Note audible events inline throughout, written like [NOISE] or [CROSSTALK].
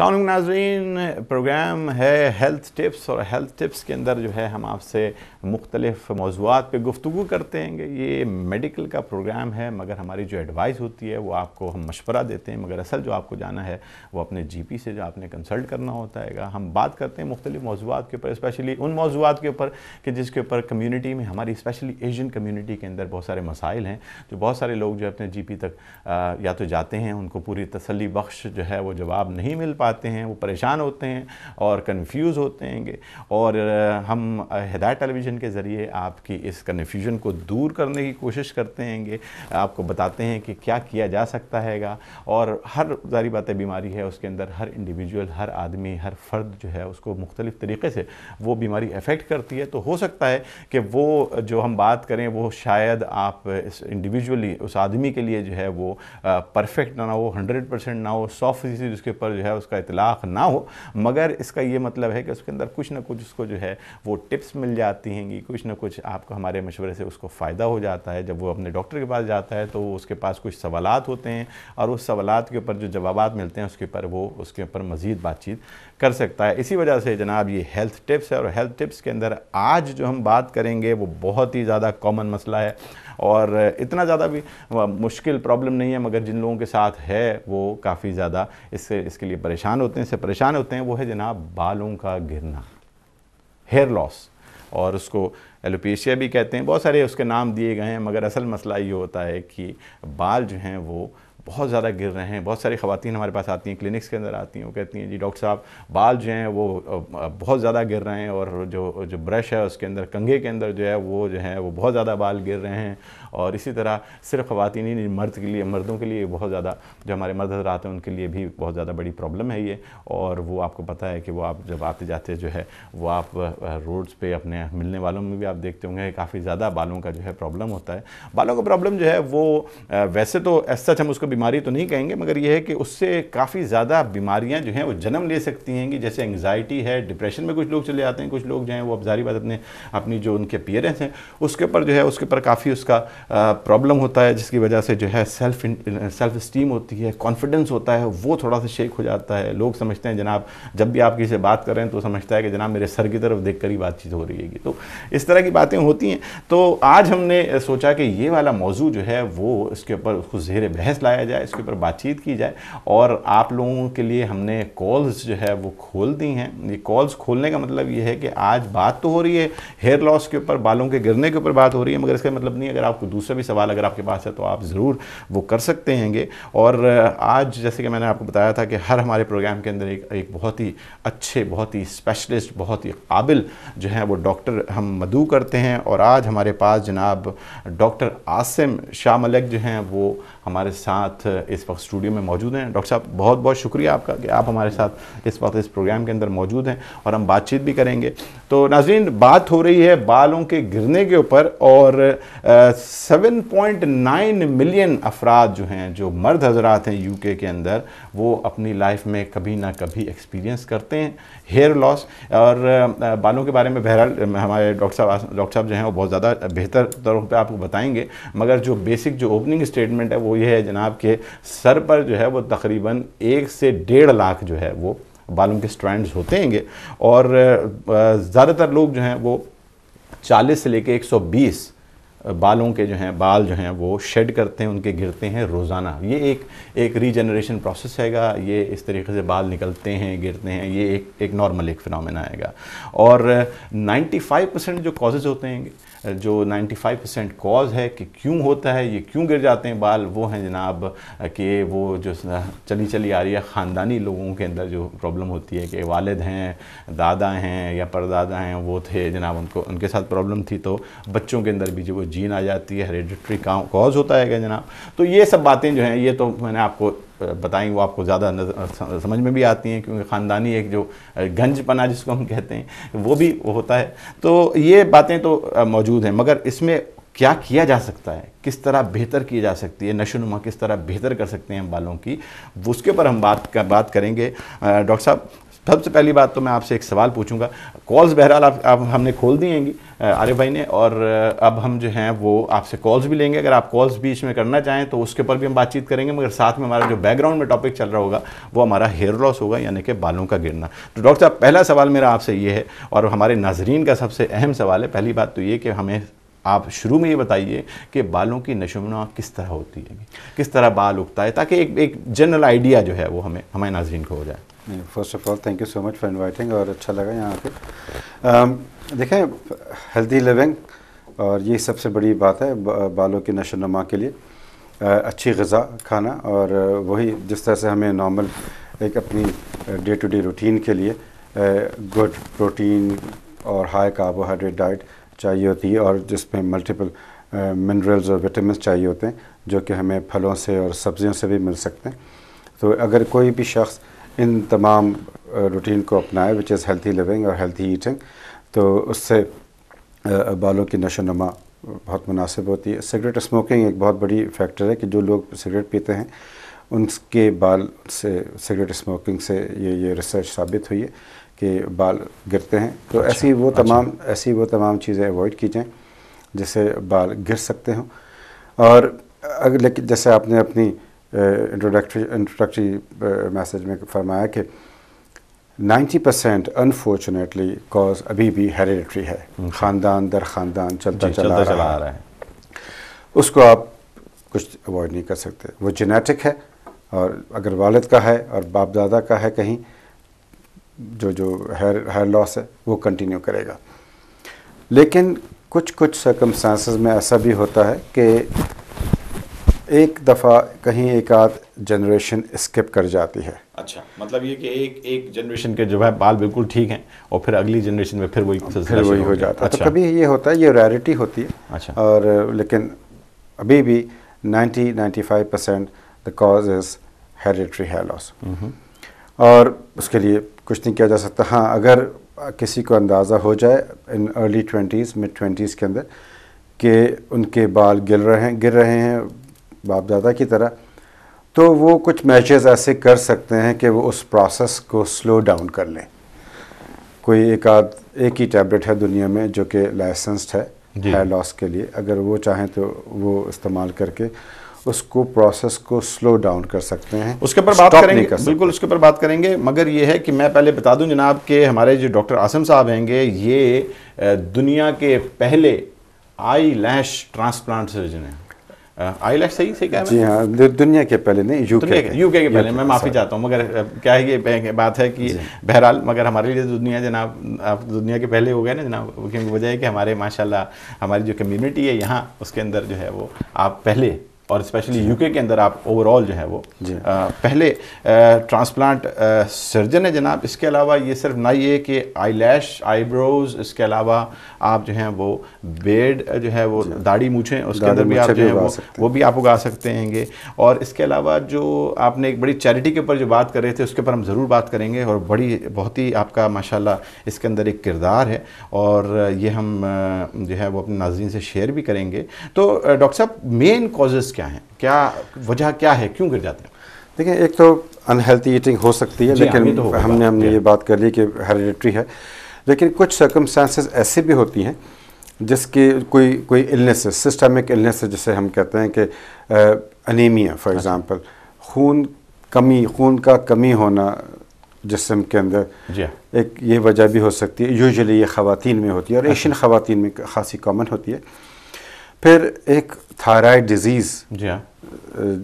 असल नाजरीन प्रोग्राम है हेल्थ टिप्स और हेल्थ टिप्स के अंदर जो है हम आपसे मुख्तलिफ मौजूद पर गुफ्तु करते हैं ये मेडिकल का प्रोग्राम है मगर हमारी जो एडवाइस होती है वो आपको हम मशवरा देते हैं मगर असल जो आपको जाना है वो अपने जी पी से जो आपने कंसल्ट करना होता है हम बात करते हैं मुख्तलिफ मौजूद के ऊपर स्पेशली उन मौजूद के ऊपर कि जिसके ऊपर कम्यूनिटी में हमारी स्पेशली एशियन कम्यूनिटी के अंदर बहुत सारे मसाइल हैं जो बहुत सारे लोग जो है अपने जी पी तक या तो जाते हैं उनको पूरी तसली बख्श जो है वो जवाब नहीं मिल पा पाते हैं वो परेशान होते हैं और कन्फ्यूज़ होते हैं और हम हिदायत टेलीविज़न के ज़रिए आपकी इस कन्फ्यूजन को दूर करने की कोशिश करते हैं आपको बताते हैं कि क्या किया जा सकता हैगा और हर जारी बातें बीमारी है उसके अंदर हर इंडिविजुअल हर आदमी हर फ़र्द जो है उसको मुख्तलिफ़ तरीके से वो बीमारी अफेक्ट करती है तो हो सकता है कि वो जो हम बात करें वो शायद आप इस इंडिविजुअली उस आदमी के लिए जो है वो परफेक्ट ना हो हंड्रेड परसेंट ना हो सौ फीसद उसके ऊपर जो है उसका उसका इतलाक़ ना हो मगर इसका ये मतलब है कि उसके अंदर कुछ ना कुछ उसको जो है वो टिप्स मिल जाती हैं कुछ ना कुछ आपको हमारे मशवरे से उसको फ़ायदा हो जाता है जब वो अपने डॉक्टर के पास जाता है तो उसके पास कुछ सवाल होते हैं और उस सवाल के ऊपर जो जवाब मिलते हैं उसके ऊपर वो उसके ऊपर मज़ीद बातचीत कर सकता है इसी वजह से जनाब ये हेल्थ टिप्स है और हेल्थ टिप्स के अंदर आज जो हम बात करेंगे वो बहुत ही ज़्यादा कॉमन मसला है और इतना ज़्यादा भी मुश्किल प्रॉब्लम नहीं है मगर जिन लोगों के साथ है वो काफ़ी ज़्यादा इससे इसके लिए परेशान होते हैं इससे परेशान होते हैं वो है जनाब बालों का गिरना हेयर लॉस और उसको एलोपेशिया भी कहते हैं बहुत सारे उसके नाम दिए गए हैं मगर असल मसला ये होता है कि बाल जो हैं वो बहुत ज़्यादा गिर रहे हैं बहुत सारी खातन हमारे पास आती हैं क्लिनिक्स के अंदर आती हैं वो कहती हैं जी डॉक्टर साहब बाल जो हैं वो बहुत ज़्यादा गिर रहे हैं और जो जो ब्रश है उसके अंदर कंघे के अंदर जो है वो जो है वो बहुत ज़्यादा बाल गिर रहे हैं और इसी तरह सिर्फ खातन ही नहीं मर्द के लिए मर्दों के लिए बहुत ज़्यादा जो हमारे मर्द हजरात हैं उनके लिए भी बहुत ज़्यादा बड़ी प्रॉब्लम है ये और वो आपको पता है कि वो आप जब आते जाते जो है वो आप रोड्स पर अपने मिलने वालों में भी आप देखते होंगे काफ़ी ज़्यादा बालों का जो है प्रॉब्लम होता है बालों का प्रॉब्लम जो है वो वैसे तो एज सच हम उसको बीमारी तो नहीं कहेंगे मगर यह है कि उससे काफ़ी ज़्यादा बीमारियां जो हैं वो जन्म ले सकती हैं कि जैसे एंगजाइटी है डिप्रेशन में कुछ लोग चले जाते हैं कुछ लोग जो हैं वो अब जारी बात अपने अपनी जो उनके पेरेंट्स हैं उसके ऊपर जो है उसके ऊपर काफ़ी उसका प्रॉब्लम होता है जिसकी वजह से जो है सेल्फ सेल्फ इस्टीम होती है कॉन्फिडेंस होता है वो थोड़ा सा शेक हो जाता है लोग समझते हैं जनाब जब भी आप किसी से बात कर रहे हैं तो समझता है कि जनाब मेरे सर की तरफ देख कर ही बातचीत हो रही है तो इस तरह की बातें होती हैं तो आज हमने सोचा कि ये वाला मौजू जो है वो इसके ऊपर उसको जेर बहस लाया उठाया जाए इसके ऊपर बातचीत की जाए और आप लोगों के लिए हमने कॉल्स जो है वो खोल दी हैं ये कॉल्स खोलने का मतलब ये है कि आज बात तो हो रही है हेयर लॉस के ऊपर बालों के गिरने के ऊपर बात हो रही है मगर इसका मतलब नहीं अगर आपको दूसरा भी सवाल अगर आपके पास है तो आप ज़रूर वो कर सकते हैंगे और आज जैसे कि मैंने आपको बताया था कि हर हमारे प्रोग्राम के अंदर एक एक बहुत ही अच्छे बहुत ही स्पेशलिस्ट बहुत ही काबिल जो है वो डॉक्टर हम मदू करते हैं और आज हमारे पास जनाब डॉक्टर आसिम शाह मलिक जो हैं वो हमारे साथ इस वक्त स्टूडियो में मौजूद हैं डॉक्टर साहब बहुत बहुत शुक्रिया आपका कि आप हमारे साथ इस वक्त इस प्रोग्राम के अंदर मौजूद हैं और हम बातचीत भी करेंगे तो नाजरीन बात हो रही है बालों के गिरने के ऊपर और सेवन पॉइंट नाइन मिलियन अफराद जो हैं जो मर्द हजरात हैं यूके के अंदर वो अपनी लाइफ में कभी ना कभी एक्सपीरियंस करते हैं हेयर लॉस और बालों के बारे में बहरहाल हमारे डॉक्टर साहब डॉक्टर साहब जो हैं वो बहुत ज़्यादा बेहतर तौर पर आपको बताएंगे मगर जो बेसिक जो ओपनिंग स्टेटमेंट है वो ये है जनाब के सर पर जो है वो तकरीबन एक से डेढ़ लाख जो है वो बालों के स्ट्रैंड्स होते होंगे और ज़्यादातर लोग जो हैं वो 40 से लेके 120 बालों के जो हैं बाल जो हैं वो शेड करते हैं उनके गिरते हैं रोज़ाना ये एक एक रीजनरेशन प्रोसेस हैगा ये इस तरीके से बाल निकलते हैं गिरते हैं ये एक एक नॉर्मल एक फिनमिना आएगा और 95 परसेंट जो कॉजेज़ होते हैं जो 95 परसेंट कॉज है कि क्यों होता है ये क्यों गिर जाते हैं बाल वो हैं जनाब कि वो जो चली चली आ रही है ख़ानदानी लोगों के अंदर जो प्रॉब्लम होती है कि वालद हैं दादा हैं या परदादा हैं वो थे जनाब उनको उनके साथ प्रॉब्लम थी तो बच्चों के अंदर भी जो वो जीन आ जाती है हेरिडिट्री कॉज होता है जनाब तो ये सब बातें जो हैं ये तो मैंने आपको बताएं वो आपको ज़्यादा समझ में भी आती हैं क्योंकि ख़ानदानी एक जो गंज पना जिसको हम कहते हैं वो भी होता है तो ये बातें तो मौजूद हैं मगर इसमें क्या किया जा सकता है किस तरह बेहतर की जा सकती है नशोनुमा किस तरह बेहतर कर सकते हैं हम बालों की उसके ऊपर हम बात कर, बात करेंगे डॉक्टर साहब सबसे पहली बात तो मैं आपसे एक सवाल पूछूंगा कॉल्स बहरहाल आप, आप हमने खोल दी हैंगी आर्य भाई ने और अब हम जो हैं वो आपसे कॉल्स भी लेंगे अगर आप कॉल्स बीच में करना चाहें तो उसके ऊपर भी हम बातचीत करेंगे मगर साथ में हमारा जो बैकग्राउंड में टॉपिक चल रहा होगा वो हमारा हेयर लॉस होगा यानी कि बालों का गिरना तो डॉक्टर साहब पहला सवाल मेरा आपसे ये है और हमारे नाजरीन का सबसे अहम सवाल है पहली बात तो ये कि हमें आप शुरू में ये बताइए कि बालों की नशोनुमा किस तरह होती है किस तरह बाल उगता है ताकि एक एक जनरल आइडिया जो है वो हमें हमारे नाजरीन को हो जाए नहीं first of all thank you so much for inviting और अच्छा लगा यहाँ आके um, देखें हेल्दी लिविंग और ये सबसे बड़ी बात है बालों की नशो नमा के लिए uh, अच्छी गज़ा खाना और वही जिस तरह से हमें नॉर्मल एक अपनी डे टू डे रूटीन के लिए गुड uh, प्रोटीन और हाई कार्बोहाइड्रेट डाइट चाहिए होती है और जिसमें मल्टीपल मिनरल्स uh, और विटामिन चाहिए होते हैं जो कि हमें फलों से और सब्ज़ियों से भी मिल सकते हैं तो अगर कोई भी शख्स इन तमाम रूटीन को अपनाएं विच इज़ हेल्थी लिविंग और हेल्थी ईटिंग तो उससे बालों की नशो नमा बहुत मुनासिब होती है सिगरेट स्मोकिंग एक बहुत बड़ी फैक्टर है कि जो लोग सिगरेट पीते हैं उनके बाल से सिगरेट स्मोकिंग से ये ये रिसर्च साबित हुई है कि बाल गिरते हैं तो अच्छा, ऐसी वो अच्छा। तमाम ऐसी वो तमाम चीज़ें अवॉइड की जाएँ जिससे बाल गिर सकते हों और अगर लेकिन जैसे आपने अपनी इंट्रोडक्टरी इंट्रोडक्टरी मैसेज में फरमाया कि 90 परसेंट अनफॉर्चुनेटली कॉज अभी भी हेरिडिटरी है ख़ानदान दर ख़ानदान चलता चला, चला, चला रहा है उसको आप कुछ अवॉइड नहीं कर सकते वो जेनेटिक है और अगर वालद का है और बाप दादा का है कहीं जो जो हेयर हेयर लॉस है वो कंटिन्यू करेगा लेकिन कुछ कुछ सर्कमस्टांसिस में ऐसा भी होता है कि एक दफ़ा कहीं एक आध जनरेशन स्किप कर जाती है अच्छा मतलब ये कि एक एक जनरेशन के जो है बाल बिल्कुल ठीक हैं और फिर अगली जनरेशन में फिर वही फिर वही हो जाता है तो अच्छा। तो कभी ये होता है ये रैरिटी होती है अच्छा और लेकिन अभी भी 90 95 percent the cause is hereditary hair loss और उसके लिए कुछ नहीं किया जा सकता हाँ अगर किसी को अंदाज़ा हो जाए in early twenties mid twenties के अंदर कि उनके बाल गिर रहे हैं गिर रहे हैं बापदादा की तरह तो वो कुछ मैचेस ऐसे कर सकते हैं कि वो उस प्रोसेस को स्लो डाउन कर लें कोई एक आध एक ही टैबलेट है दुनिया में जो कि लाइसेंस्ड है हेयर लॉस के लिए अगर वो चाहें तो वो इस्तेमाल करके उसको प्रोसेस को स्लो डाउन कर सकते हैं उसके ऊपर बात करेंगे कर बिल्कुल उसके ऊपर बात करेंगे मगर ये है कि मैं पहले बता दूं जनाब कि हमारे जो डॉक्टर आसम साहब हैंगे ये दुनिया के पहले आई लैश ट्रांसप्लांट सर्जन हैं आईलैश uh, सही सही क्या जी हाँ दुनिया के पहले नहीं यूके के, के यूके के पहले मैं माफ़ी चाहता हूँ मगर क्या है ये बात है कि बहरहाल मगर हमारे लिए तो दुनिया जनाब आप दुनिया के पहले हो गए ना जनाब क्योंकि वजह है कि हमारे माशाल्लाह हमारी जो कम्युनिटी है यहाँ उसके अंदर जो है वो आप पहले और स्पेशली यूके के अंदर आप ओवरऑल जो है वो आ, पहले ट्रांसप्लांट सर्जन है जनाब इसके अलावा ये सिर्फ ना ये कि आई लैश आईब्रोज इसके अलावा आप जो हैं वो बेड जो है वो दाढ़ी मूछें उसके अंदर भी आप जो है वो वो भी आप उगा सकते हैं और इसके अलावा जो आपने एक बड़ी चैरिटी के ऊपर जो बात कर रहे थे उसके ऊपर हम ज़रूर बात करेंगे और बड़ी बहुत ही आपका माशाला इसके अंदर एक किरदार है और ये हम जो है वो अपने नाजरन से शेयर भी करेंगे तो डॉक्टर साहब मेन कॉजेज़ क्या हैं क्या वजह क्या है क्यों गिर जाते हैं देखिए एक तो अनहेल्थी ईटिंग हो सकती है लेकिन तो हमने हमने ये बात कर ली कि हेरिडिट्री है लेकिन कुछ सर्कमस्टांसेस ऐसे भी होती हैं जिसकी कोई कोई इलनेस सिस्टमिक इलनेस जिसे हम कहते हैं कि अनीमिया फॉर एग्ज़ाम्पल खून कमी खून का कमी होना जिसम के अंदर एक ये वजह भी हो सकती है यूजुअली ये ख़वान में होती है और एशियन अच्छा। ख़वान में खासी कॉमन होती है फिर एक थायराइड डिजीज़ हाँ।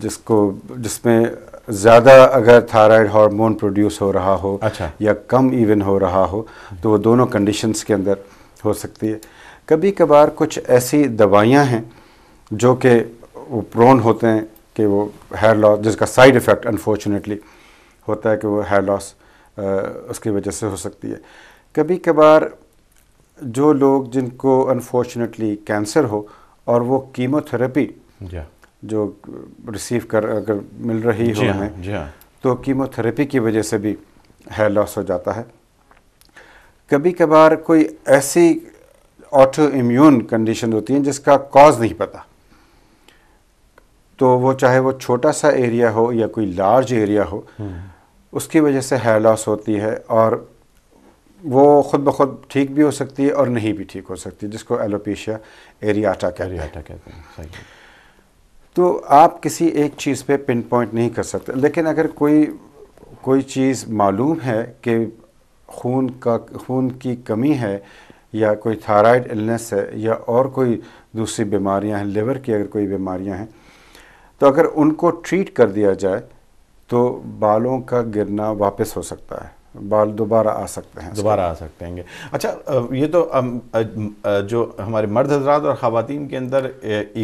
जिसको जिसमें ज़्यादा अगर थायराइड हार्मोन प्रोड्यूस हो रहा हो अच्छा। या कम इवन हो रहा हो तो वो दोनों कंडीशंस के अंदर हो सकती है कभी कभार कुछ ऐसी दवाइयाँ हैं जो कि वो प्रोन होते हैं कि वो हेयर लॉस जिसका साइड इफ़ेक्ट अनफॉर्चुनेटली होता है कि वो हेयर लॉस उसकी वजह से हो सकती है कभी कभार जो लोग जिनको अनफॉर्चुनेटली कैंसर हो और वो कीमोथेरेपी हाँ। जो रिसीव कर अगर मिल रही हो हाँ, हमें हाँ। तो कीमोथेरेपी की वजह से भी हेयर लॉस हो जाता है कभी कभार कोई ऐसी ऑटो इम्यून कंडीशन होती है जिसका कॉज नहीं पता तो वो चाहे वो छोटा सा एरिया हो या कोई लार्ज एरिया हो हम्म। उसकी वजह से हेयर लॉस होती है और वो खुद ब खुद ठीक भी हो सकती है और नहीं भी ठीक हो सकती जिसको एलोपेशिया एरियाटा कहते हैं कहते हैं तो आप किसी एक चीज़ पे पिन पॉइंट नहीं कर सकते लेकिन अगर कोई कोई चीज़ मालूम है कि खून का खून की कमी है या कोई थायराइड इलनेस है या और कोई दूसरी बीमारियां हैं लिवर की अगर कोई बीमारियां हैं तो अगर उनको ट्रीट कर दिया जाए तो बालों का गिरना वापस हो सकता है बाल दोबारा आ सकते हैं दोबारा आ सकते हैं अच्छा ये तो जो हमारे मर्द हजरात और ख़वान के अंदर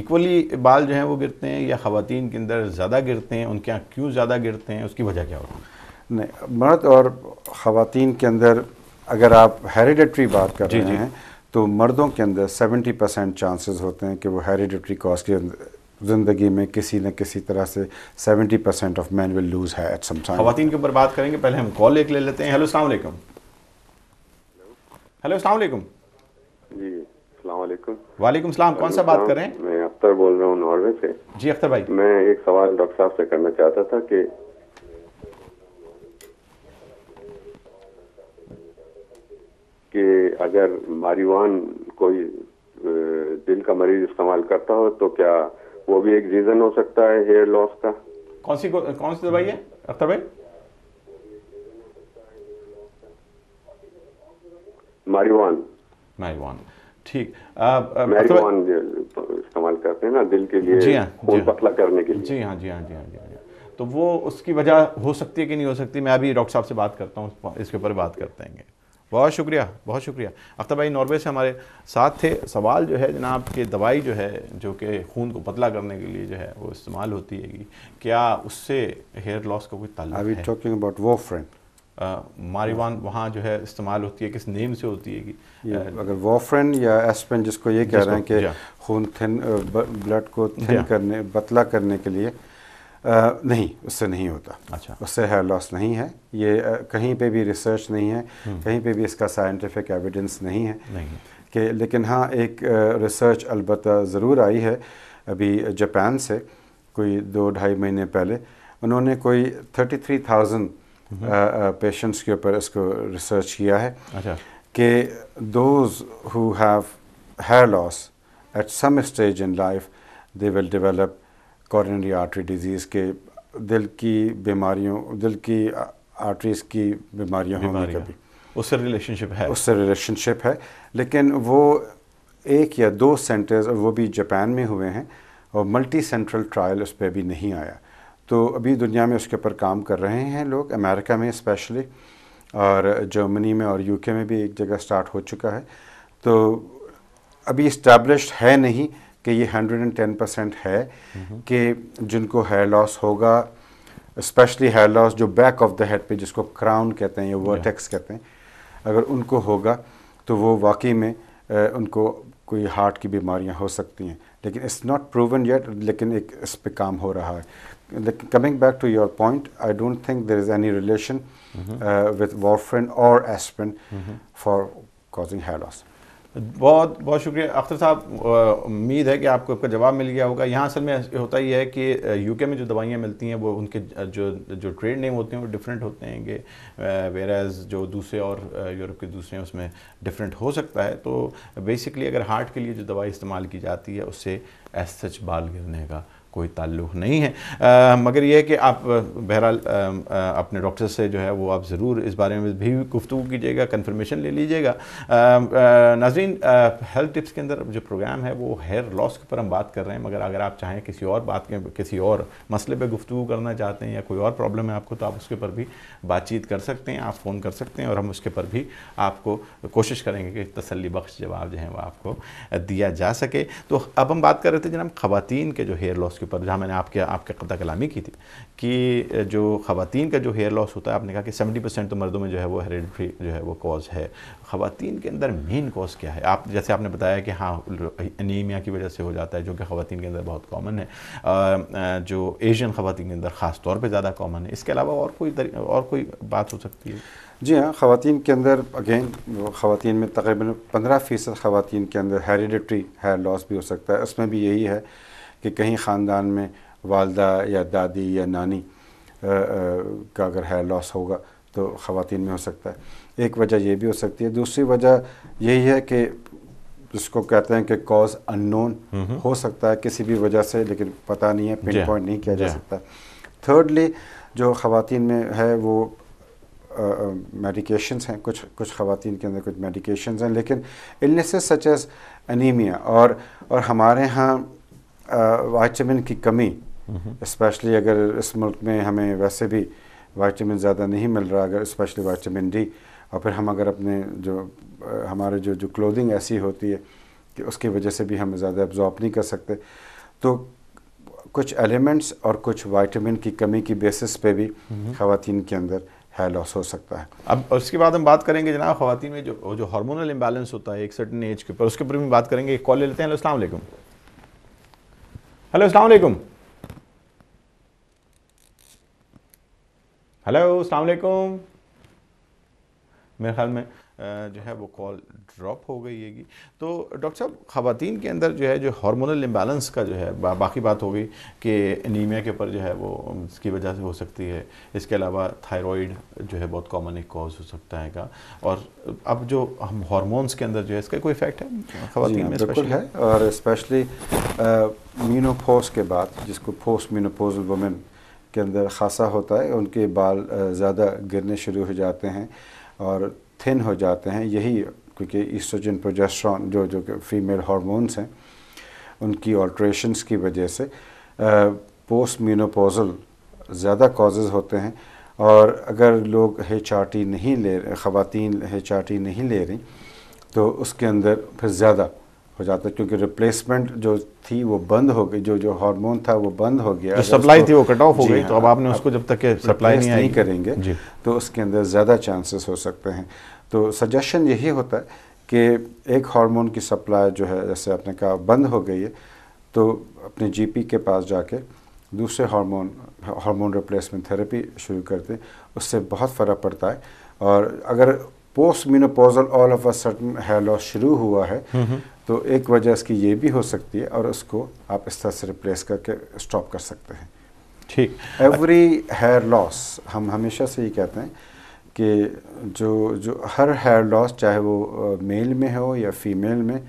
इक्वली बाल जो हैं वो गिरते हैं या ख़वान के अंदर ज़्यादा गिरते हैं उनके यहाँ क्यों ज़्यादा गिरते हैं उसकी वजह क्या होती है नहीं मर्द और ख़वान के अंदर अगर आप हेरीडेटरी बात कर रहे हैं तो मर्दों के अंदर सेवेंटी परसेंट चांसेस होते हैं कि वो हेरीडेटरी कॉज के ज़िंदगी में किसी न किसी तरह से 70 percent of man will lose है एट सम टाइम खातन के ऊपर बात करेंगे पहले हम कॉल एक ले लेते हैं हेलो सलाम हेलो सलाम वालेकुम सलाम कौन सा बात कर रहे हैं मैं अख्तर बोल रहा हूँ नॉर्वे से जी अख्तर भाई मैं एक सवाल डॉक्टर साहब से करना चाहता था कि कि अगर मारीवान कोई दिल का मरीज इस्तेमाल करता हो तो क्या वो भी एक रीजन हो सकता है हेयर लॉस का कौन सी कौन सी दवाई है अख्तर भाई मारिवान मारिवान ठीक मारिवान इस्तेमाल करते हैं ना दिल के लिए जी हाँ खून हाँ। पतला करने के लिए हाँ, जी हाँ जी हाँ जी हाँ जी हाँ तो वो उसकी वजह हो सकती है कि नहीं हो सकती मैं अभी डॉक्टर साहब से बात करता हूँ इसके ऊपर बात करते हैं बहुत शुक्रिया बहुत शुक्रिया अख्तर भाई नॉर्वे से हमारे साथ थे सवाल जो है जनाब के दवाई जो है जो कि खून को पतला करने के लिए जो है वो इस्तेमाल होती है क्या उससे हेयर लॉस का कोई ताल्लुक है टॉकिंग अबाउट वो फ्रेंड मारीवान वहाँ जो है इस्तेमाल होती है किस नेम से होती है अगर वॉफ्रेन या एस्पेन जिसको ये कह रहे हैं कि हाँ। खून थिन ब्लड को थिन हाँ। करने पतला करने के लिए नहीं उससे नहीं होता अच्छा उससे हेयर लॉस नहीं है ये कहीं पे भी रिसर्च नहीं है हम्म। कहीं पे भी इसका साइंटिफिक एविडेंस नहीं है नहीं कि लेकिन हाँ एक रिसर्च अलबत् ज़रूर आई है अभी जापान से कोई दो ढाई महीने पहले उन्होंने कोई थर्टी थ्री थाउजेंड पेशेंट्स के ऊपर इसको रिसर्च किया है अच्छा कि those who have hair loss at some stage in life they will develop coronary artery disease के दिल की बीमारियों दिल की आर्टरीज़ की बीमारियाँ होंगी कभी उससे रिलेशनशिप है उससे रिलेशनशिप है लेकिन वो एक या दो सेंटर्स और वो भी जापान में हुए हैं और मल्टी सेंट्रल ट्रायल उस पर भी नहीं आया तो अभी दुनिया में उसके ऊपर काम कर रहे हैं लोग अमेरिका में स्पेशली और जर्मनी में और यूके में भी एक जगह स्टार्ट हो चुका है तो अभी इस्टेब्लिश है नहीं कि ये 110 परसेंट है कि जिनको हेयर लॉस होगा स्पेशली हेयर लॉस जो बैक ऑफ द हेड पे जिसको क्राउन कहते हैं या वर्टेक्स कहते हैं अगर उनको होगा तो वो वाकई में आ, उनको कोई हार्ट की बीमारियां हो सकती हैं लेकिन इट्स नॉट प्रूवन येट लेकिन एक इस पर काम हो रहा है लेकिन coming back to your point I don't think there is any relation with warfarin और aspirin for causing hair loss बहुत बहुत शुक्रिया अख्तर साहब उम्मीद है कि आपको आपका जवाब मिल गया होगा यहाँ असल में होता ही है कि यूके में जो दवाइयाँ मिलती हैं वो उनके जो जो ट्रेड नेम होते हैं वो डिफरेंट होते हैं कि वेराज जो दूसरे और यूरोप के दूसरे हैं उसमें डिफरेंट हो सकता है तो बेसिकली अगर हार्ट के लिए जो दवाई इस्तेमाल की जाती है उससे एस सच बाल गिरने का कोई ताल्लुक़ नहीं है आ, मगर यह है कि आप बहरहाल अपने डॉक्टर से जो है वो आप ज़रूर इस बारे में भी गुफ्तु कीजिएगा कन्फर्मेशन ले लीजिएगा नाजीन हेल्थ टिप्स के अंदर जो प्रोग्राम है वो हेयर लॉस के ऊपर हम बात कर रहे हैं मगर अगर आप चाहें किसी और बात के किसी और मसले पर गुफ्तु करना चाहते हैं या कोई और प्रॉब्लम है आपको तो आप उसके पर भी बातचीत कर सकते हैं आप फ़ोन कर सकते हैं और हम उसके पर भी आपको कोशिश करेंगे कि तसली बख्श जवाब जो है वह आपको दिया जा सके तो अब हम बात कर रहे थे जनाब खुवान के जो हेयर लॉस उसके ऊपर जहाँ मैंने आपके आपके कदा कलामी की थी कि जो खातन का जो हेयर लॉस होता है आपने कहा कि सेवेंटी परसेंट तो मर्दों में जो है वो हेरिडिट्री जो है वो कॉज है खातन के अंदर मेन कॉज क्या है आप जैसे आपने बताया कि हाँ अनीमिया की वजह से हो जाता है जो कि खातन के अंदर बहुत कॉमन है जो एशियन ख़वान के अंदर ख़ास तौर पर ज़्यादा कॉमन है इसके अलावा और कोई और कोई बात हो सकती है जी हाँ खातन के अंदर अगेन खातन में तकरीबन पंद्रह फ़ीसद खातन के अंदर हेरिडिट्री हेयर लॉस भी हो सकता है उसमें भी यही है कि कहीं ख़ानदान में वालदा या दादी या नानी आ, आ, का अगर हेयर लॉस होगा तो ख़वान में हो सकता है एक वजह यह भी हो सकती है दूसरी वजह यही है कि जिसको कहते हैं कि कॉज अननोन हो सकता है किसी भी वजह से लेकिन पता नहीं है पिन पॉइंट नहीं किया जा सकता थर्डली जो ख़वान में है वो मेडिकेशंस हैं कुछ कुछ ख़वान के अंदर कुछ मेडिकेशंस हैं लेकिन इलनेसेस सच एज़ एनीमिया और और हमारे यहाँ वाइटामिन की कमी स्पेशली अगर इस मुल्क में हमें वैसे भी वाइटमिन ज़्यादा नहीं मिल रहा अगर स्पेशली वाइटामिन डी और फिर हम अगर अपने जो हमारे जो जो क्लोदिंग ऐसी होती है कि उसकी वजह से भी हम ज़्यादा एब्जॉर्ब नहीं कर सकते तो कुछ एलिमेंट्स और कुछ वाइटमिन की कमी की बेसिस पे भी खातन के अंदर है लॉस हो सकता है अब उसके बाद हम बात करेंगे जनाब खातन में जो जो हार्मोनल इम्बैलेंस होता है एक सर्टन एज के ऊपर उसके ऊपर भी बात करेंगे कॉल लेते हैं अल्लाम हेलो अस्सलाम वालेकुम हेलो अस्सलाम वालेकुम मेरे ख्याल में जो है वो कॉल ड्रॉप हो गई है तो डॉक्टर साहब ख़वान के अंदर जो है जो हार्मोनल इम्बैलेंस का जो है बा, बाकी बात हो गई कि एनीमिया के ऊपर जो है वो इसकी वजह से हो सकती है इसके अलावा थायराइड जो है बहुत कॉमन एक कॉज हो सकता है का और अब जो हम हॉर्मोन्स के अंदर जो है इसका कोई इफेक्ट है खातन हाँ, में बिल्कुल है और स्पेशली मीनोपोज के बाद जिसको पोस्ट मीनोपोज वमेन के अंदर खासा होता है उनके बाल ज़्यादा गिरने शुरू हो जाते हैं और थिन हो जाते हैं यही क्योंकि ईस्ट्रोजन प्रोजेस्ट्रॉन जो जो फीमेल हार्मोन्स हैं उनकी ऑल्ट्रेशंस की वजह से पोस्ट मीनोपोजल ज़्यादा कॉजेज़ होते हैं और अगर लोग एच नहीं ले रहे ख़वान एच नहीं ले रही तो उसके अंदर फिर ज़्यादा हो जाता क्योंकि रिप्लेसमेंट जो थी वो बंद हो गई जो जो हार्मोन था वो बंद हो गया जो सप्लाई थी वो कट ऑफ हो गई तो हाँ, अब आपने उसको जब तक सप्लाई नहीं, नहीं करेंगे तो उसके अंदर ज़्यादा चांसेस हो सकते हैं तो सजेशन यही होता है कि एक हार्मोन की सप्लाई जो है जैसे आपने कहा बंद हो गई है तो अपने जी के पास जाके दूसरे हार्मोन हार्मोन रिप्लेसमेंट थेरेपी शुरू करते हैं उससे बहुत फ़र्क पड़ता है और अगर post menopausal all of a certain hair loss शुरू हुआ है हम्म, हम्म। तो एक वजह इसकी ये भी हो सकती है और उसको आप इस तरह से रिप्लेस करके स्टॉप कर सकते हैं ठीक एवरी हेयर लॉस हम हमेशा से ये कहते हैं कि जो जो हर हेयर लॉस चाहे वो मेल में हो या फीमेल में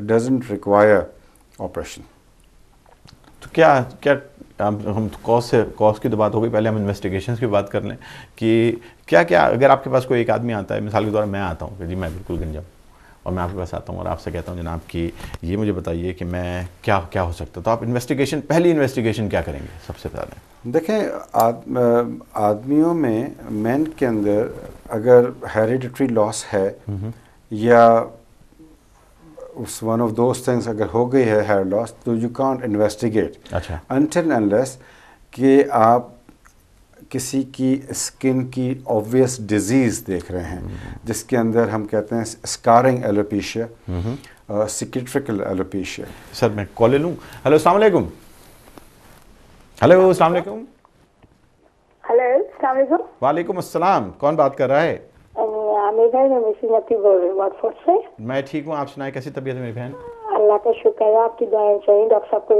डजेंट रिक्वायर ऑपरेशन तो क्या क्या हम कॉस तो से कॉज की तो बात हो गई पहले हम इन्वेस्टिगेशन की बात कर लें कि क्या क्या अगर आपके पास कोई एक आदमी आता है मिसाल के तौर मैं आता हूँ कि जी मैं बिल्कुल गंजा और मैं आपके पास आता हूँ और आपसे कहता हूँ जनाब कि ये मुझे बताइए कि मैं क्या क्या हो सकता तो आप इन्वेस्टिगेशन पहली इन्वेस्टिगेशन क्या करेंगे सबसे पहले देखें आदमियों में मैन के अंदर अगर हेरिडिट्री लॉस है या उस वन ऑफ दोज थिंग्स अगर हो गई है हेयर लॉस तो यू कॉन्ट इन्वेस्टिगेट अच्छा अनटिल एनलेस कि आप किसी की स्किन की ऑब्वियस डिजीज़ देख रहे हैं हम्म। जिसके अंदर हम कहते हैं scarring alopecia cicatricial alopecia sir मैं कॉल ले लूँ हेलो अस्सलाम वालेकुम हेलो अस्सलाम वालेकुम हेलो वालेकुम अस्सलाम कौन बात कर रहा है मैं ठीक हूँ आप सुनाए कैसी तबीयत है मेरी बहन अल्लाह का शुक्र है आपकी दुआएं चाहिए डॉक्टर साहब को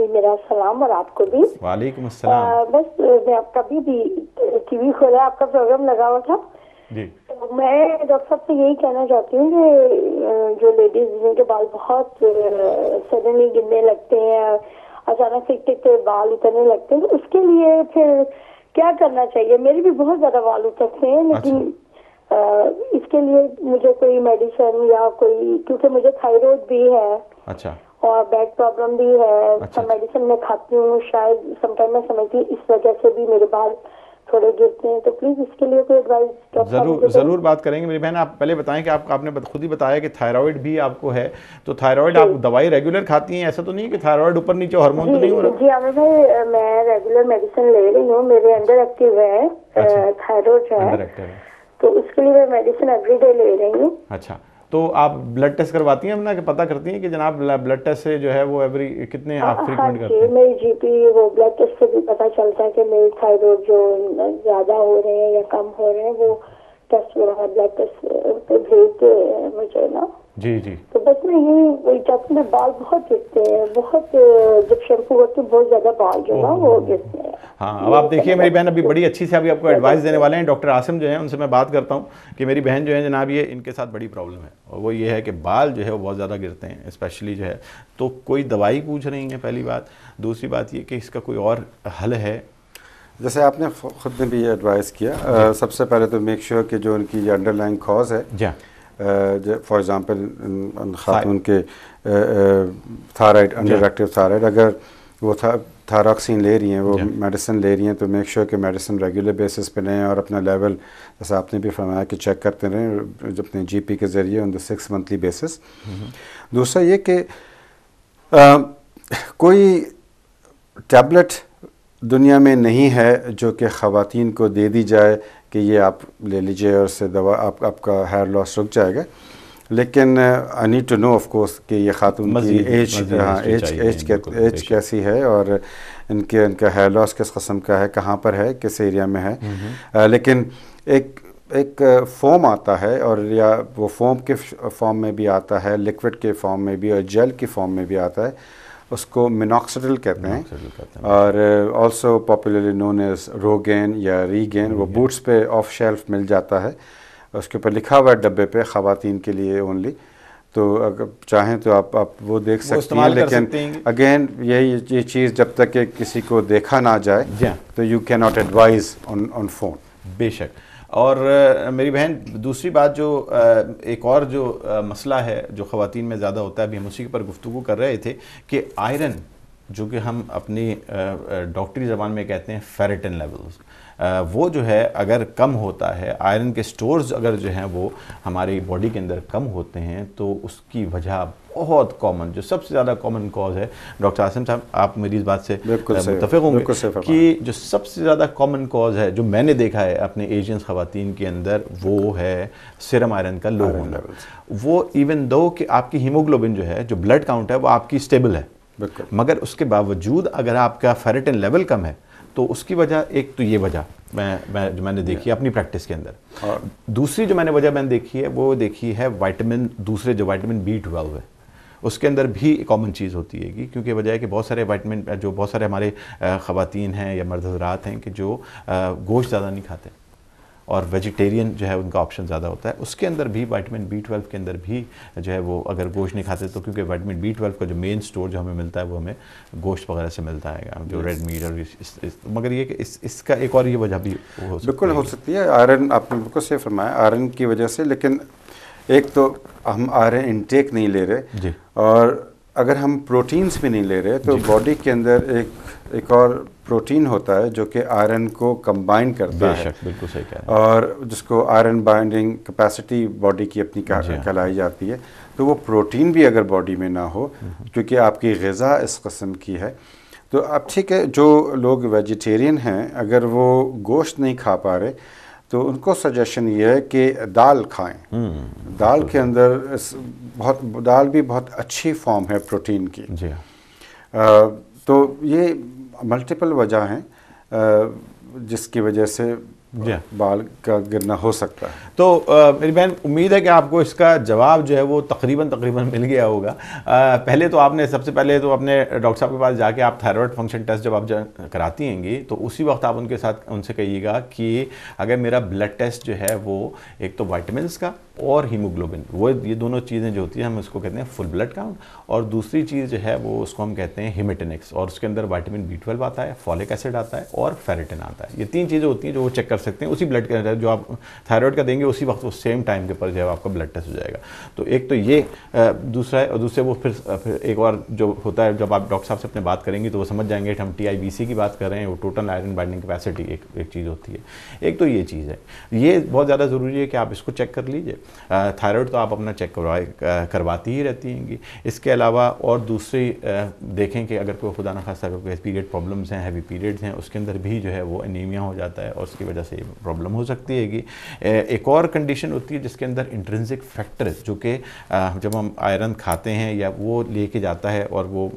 भी मेरा सलाम और आपको भी वालेकुम अस्सलाम बस मैं आपका भी, भी टीवी खोला आपका प्रोग्राम लगा हुआ था जी तो मैं डॉक्टर साहब से यही कहना चाहती हूँ कि जो लेडीज जिनके बाल बहुत सडनली गिरने लगते हैं अचानक से इतने इतने बाल उतरने लगते हैं तो उसके लिए फिर क्या करना चाहिए मेरे भी बहुत ज्यादा बाल उतरते हैं लेकिन अच्छा। इसके लिए मुझे कोई मेडिसिन या कोई क्योंकि मुझे थायराइड भी है अच्छा और बैक प्रॉब्लम भी है अच्छा, मेडिसिन अच्छा। मैं खाती हूँ शायद समटाइम मैं समझती हूँ इस वजह से भी मेरे बाल थोड़े गिरते हैं तो प्लीज इसके लिए कोई एडवाइस जरूर जरूर बात करेंगे मेरी बहन आप पहले बताएं कि आप आपने खुद ही बताया कि थायराइड भी आपको है तो थायराइड आप दवाई रेगुलर खाती हैं ऐसा तो नहीं कि थायराइड ऊपर नीचे हार्मोन तो नहीं हो रहा जी आमिर भाई मैं रेगुलर मेडिसिन ले रही हूँ मेरे अंडर एक्टिव है थायराइड अच्छा। है तो उसके लिए मैं मेडिसिन एवरीडे ले रही हूँ अच्छा तो आप ब्लड टेस्ट करवाती हैं अपना पता करती हैं कि जनाब ब्लड टेस्ट से जो है वो एवरी कितने आप हाँ, फ्रीक्वेंट हाँ, करते हैं मेरी जीपी वो ब्लड टेस्ट से भी पता चलता है कि मेरे थायराइड जो ज़्यादा हो रहे हैं या कम हो रहे हैं वो टेस्ट वगैरह ब्लड टेस्ट पे भेजते हैं मुझे ना जी जी तो बस मैं यही चाहती हूँ बाल बहुत गिरते हैं बहुत जब शैम्पू करती तो हैं बहुत ज़्यादा बाल जो है वो गिरते हैं हाँ अब आप देखिए मेरी बहन अभी बड़ी अच्छी से अभी आपको एडवाइस देने वाले हैं डॉक्टर आसिम जो है उनसे मैं बात करता हूँ कि मेरी बहन जो है जनाब ये इनके साथ बड़ी प्रॉब्लम है और वो ये है कि बाल जो है वो बहुत ज़्यादा गिरते हैं स्पेशली जो है तो कोई दवाई पूछ रही है पहली बात दूसरी बात ये कि इसका कोई और हल है जैसे आपने खुद ने भी ये एडवाइस किया सबसे पहले तो मेक श्योर कि जो उनकी अंडरलाइन कॉज है फॉर एग्ज़ाम्पल खातून के थायराइड अंडर एक्टिव थायराइड अगर वो था थायरॉक्सिन ले रही हैं वो मेडिसिन ले रही हैं तो मेक श्योर sure कि मेडिसिन रेगुलर बेसिस पे लें और अपना लेवल जैसा आपने भी फरमाया कि चेक करते रहें अपने जीपी के ज़रिए on the six monthly basis दूसरा ये कि कोई टैबलेट दुनिया में नहीं है जो कि ख़वान को दे दी जाए कि ये आप ले लीजिए और इससे दवा आप, आपका हेयर लॉस रुक जाएगा लेकिन I need to know of course कि ये खातून की एज हाँ एज एज एज कैसी है और इनके इनका हेयर लॉस किस कस्म का है कहाँ पर है किस एरिया में है आ, हम्म, हम्म। uh, लेकिन एक एक फोम uh, आता है और या वो फोम के फॉर्म में भी आता है लिक्विड के फॉर्म में भी और जेल के फॉर्म में भी आता है उसको मिनॉक्सिडिल कहते हैं और also popularly known as Rogaine or Regaine वो बूट्स पे ऑफ शेल्फ मिल जाता है उसके ऊपर लिखा हुआ है डब्बे पे ख़वातीन के लिए ओनली तो अगर चाहें तो आप आप वो देख वो हैं लेकिन अगेन यही ये चीज़ जब तक कि किसी को देखा ना जाए हाँ। तो you can not advise on on phone बेशक और मेरी बहन दूसरी बात जो एक और जो मसला है जो ख़वान में ज़्यादा होता है अभी हम उसी पर गुफ्तु कर रहे थे कि आयरन जो कि हम अपनी डॉक्टरी ज़बान में कहते हैं फेरेटन लेवल्स वो जो है अगर कम होता है आयरन के स्टोर्स अगर जो हैं वो हमारी बॉडी के अंदर कम होते हैं तो उसकी वजह बहुत कॉमन जो सबसे ज़्यादा कॉमन कॉज है डॉक्टर आसिम साहब आप मेरी इस बात से मुतफ़ होंगे कि जो सबसे ज़्यादा कॉमन कॉज है जो मैंने देखा है अपने एशियन ख़वान के अंदर वो है सिरम आयरन का लो होना वो इवन दो कि आपकी हीमोग्लोबिन जो है जो ब्लड काउंट है वो आपकी स्टेबल है मगर उसके बावजूद अगर आपका फेरेटिन लेवल कम है तो उसकी वजह एक तो ये वजह मैं मैं जो मैंने देखी है अपनी प्रैक्टिस के अंदर और दूसरी जो मैंने वजह मैंने देखी है वो देखी है वाइटमिन दूसरे जो वाइटमिन बी ट्वेल्व है उसके अंदर भी कॉमन चीज़ होती है कि क्योंकि वजह है कि बहुत सारे वाइटमिन जो बहुत सारे हमारे ख़वान हैं या मर्द हजरात हैं कि जो गोश्त ज़्यादा नहीं खाते और वेजिटेरियन जो है उनका ऑप्शन ज़्यादा होता है उसके अंदर भी वाइटमिन बी ट्वेल्व के अंदर भी जो है वो अगर गोश्त नहीं खाते तो क्योंकि वाइटमिन बी ट्वेल्व का जो मेन स्टोर जो हमें मिलता है वो हमें गोश्त वगैरह से मिलता है जो रेड मीट और इस, इस, इस, मगर ये कि इस इसका एक और ये वजह भी हो बिल्कुल हो सकती है आयरन आपने बिल्कुल सेफ फरमाया आयरन की वजह से लेकिन एक तो हम आयरन इनटेक नहीं ले रहे और अगर हम प्रोटीन्स भी नहीं ले रहे तो बॉडी के अंदर एक एक और प्रोटीन होता है जो कि आयरन को कंबाइन करता है बिल्कुल सही कह रहे और जिसको आयरन बाइंडिंग कैपेसिटी बॉडी की अपनी हाँ। कहलाई जाती है तो वो प्रोटीन भी अगर बॉडी में ना हो हम्म। क्योंकि आपकी गज़ा इस कस्म की है तो अब ठीक है जो लोग वेजिटेरियन हैं अगर वो गोश्त नहीं खा पा रहे तो उनको सजेशन ये है कि दाल खाएं हम्म, दाल के अंदर बहुत दाल भी बहुत अच्छी फॉर्म है प्रोटीन की जी आ, हाँ। तो ये मल्टीपल वजह हैं जिसकी वजह से बाल का गिरना हो सकता है तो आ, मेरी बहन उम्मीद है कि आपको इसका जवाब जो है वो तकरीबन तकरीबन मिल गया होगा आ, पहले तो आपने सबसे पहले तो अपने डॉक्टर साहब के पास जाके आप थायराइड फंक्शन टेस्ट जब आप कराती हैंगी तो उसी वक्त आप उनके साथ उनसे कहिएगा कि अगर मेरा ब्लड टेस्ट जो है वो एक तो वाइटमिन का और हीमोग्लोबिन वो ये दोनों चीज़ें जो होती हैं हम उसको कहते हैं फुल ब्लड काउंट और दूसरी चीज़ जो है वो उसको हम कहते हैं हिमेटेनिक्स और उसके अंदर वाइटामिन बी ट्वेल्व आता है फॉलिक एसिड आता है और फेरेटिन आता है ये तीन चीज़ें होती हैं जो वो चेक कर सकते हैं उसी ब्लड के अंदर जो आप थायराइड का देंगे उसी वक्त वो सेम टाइम के ऊपर जो है आपका ब्लड टेस्ट हो जाएगा तो एक तो ये दूसरा है और दूसरे वो फिर फिर एक बार जो होता है जब आप डॉक्टर साहब से अपने बात करेंगे तो वो समझ जाएंगे हम टी की बात कर रहे हैं वो टोटल आयरन बाइंडिंग कैपेसिटी एक एक चीज़ होती है एक तो ये चीज़ है ये बहुत ज़्यादा ज़रूरी है कि आप इसको चेक कर लीजिए थायराइड तो आप अपना चेक करवा करवाती ही रहती हैंगी इसके अलावा और दूसरी देखें कि अगर कोई खुदा ना खासा अगर कोई पीरियड प्रॉब्लम्स हैं हैवी पीरियड्स हैं उसके अंदर भी जो है वो एनीमिया हो जाता है और उसकी वजह से से प्रॉब्लम हो सकती हैगी एक और कंडीशन होती है जिसके अंदर इंट्रेंसिक फैक्टर्स जो कि जब हम आयरन खाते हैं या वो लेके जाता है और वो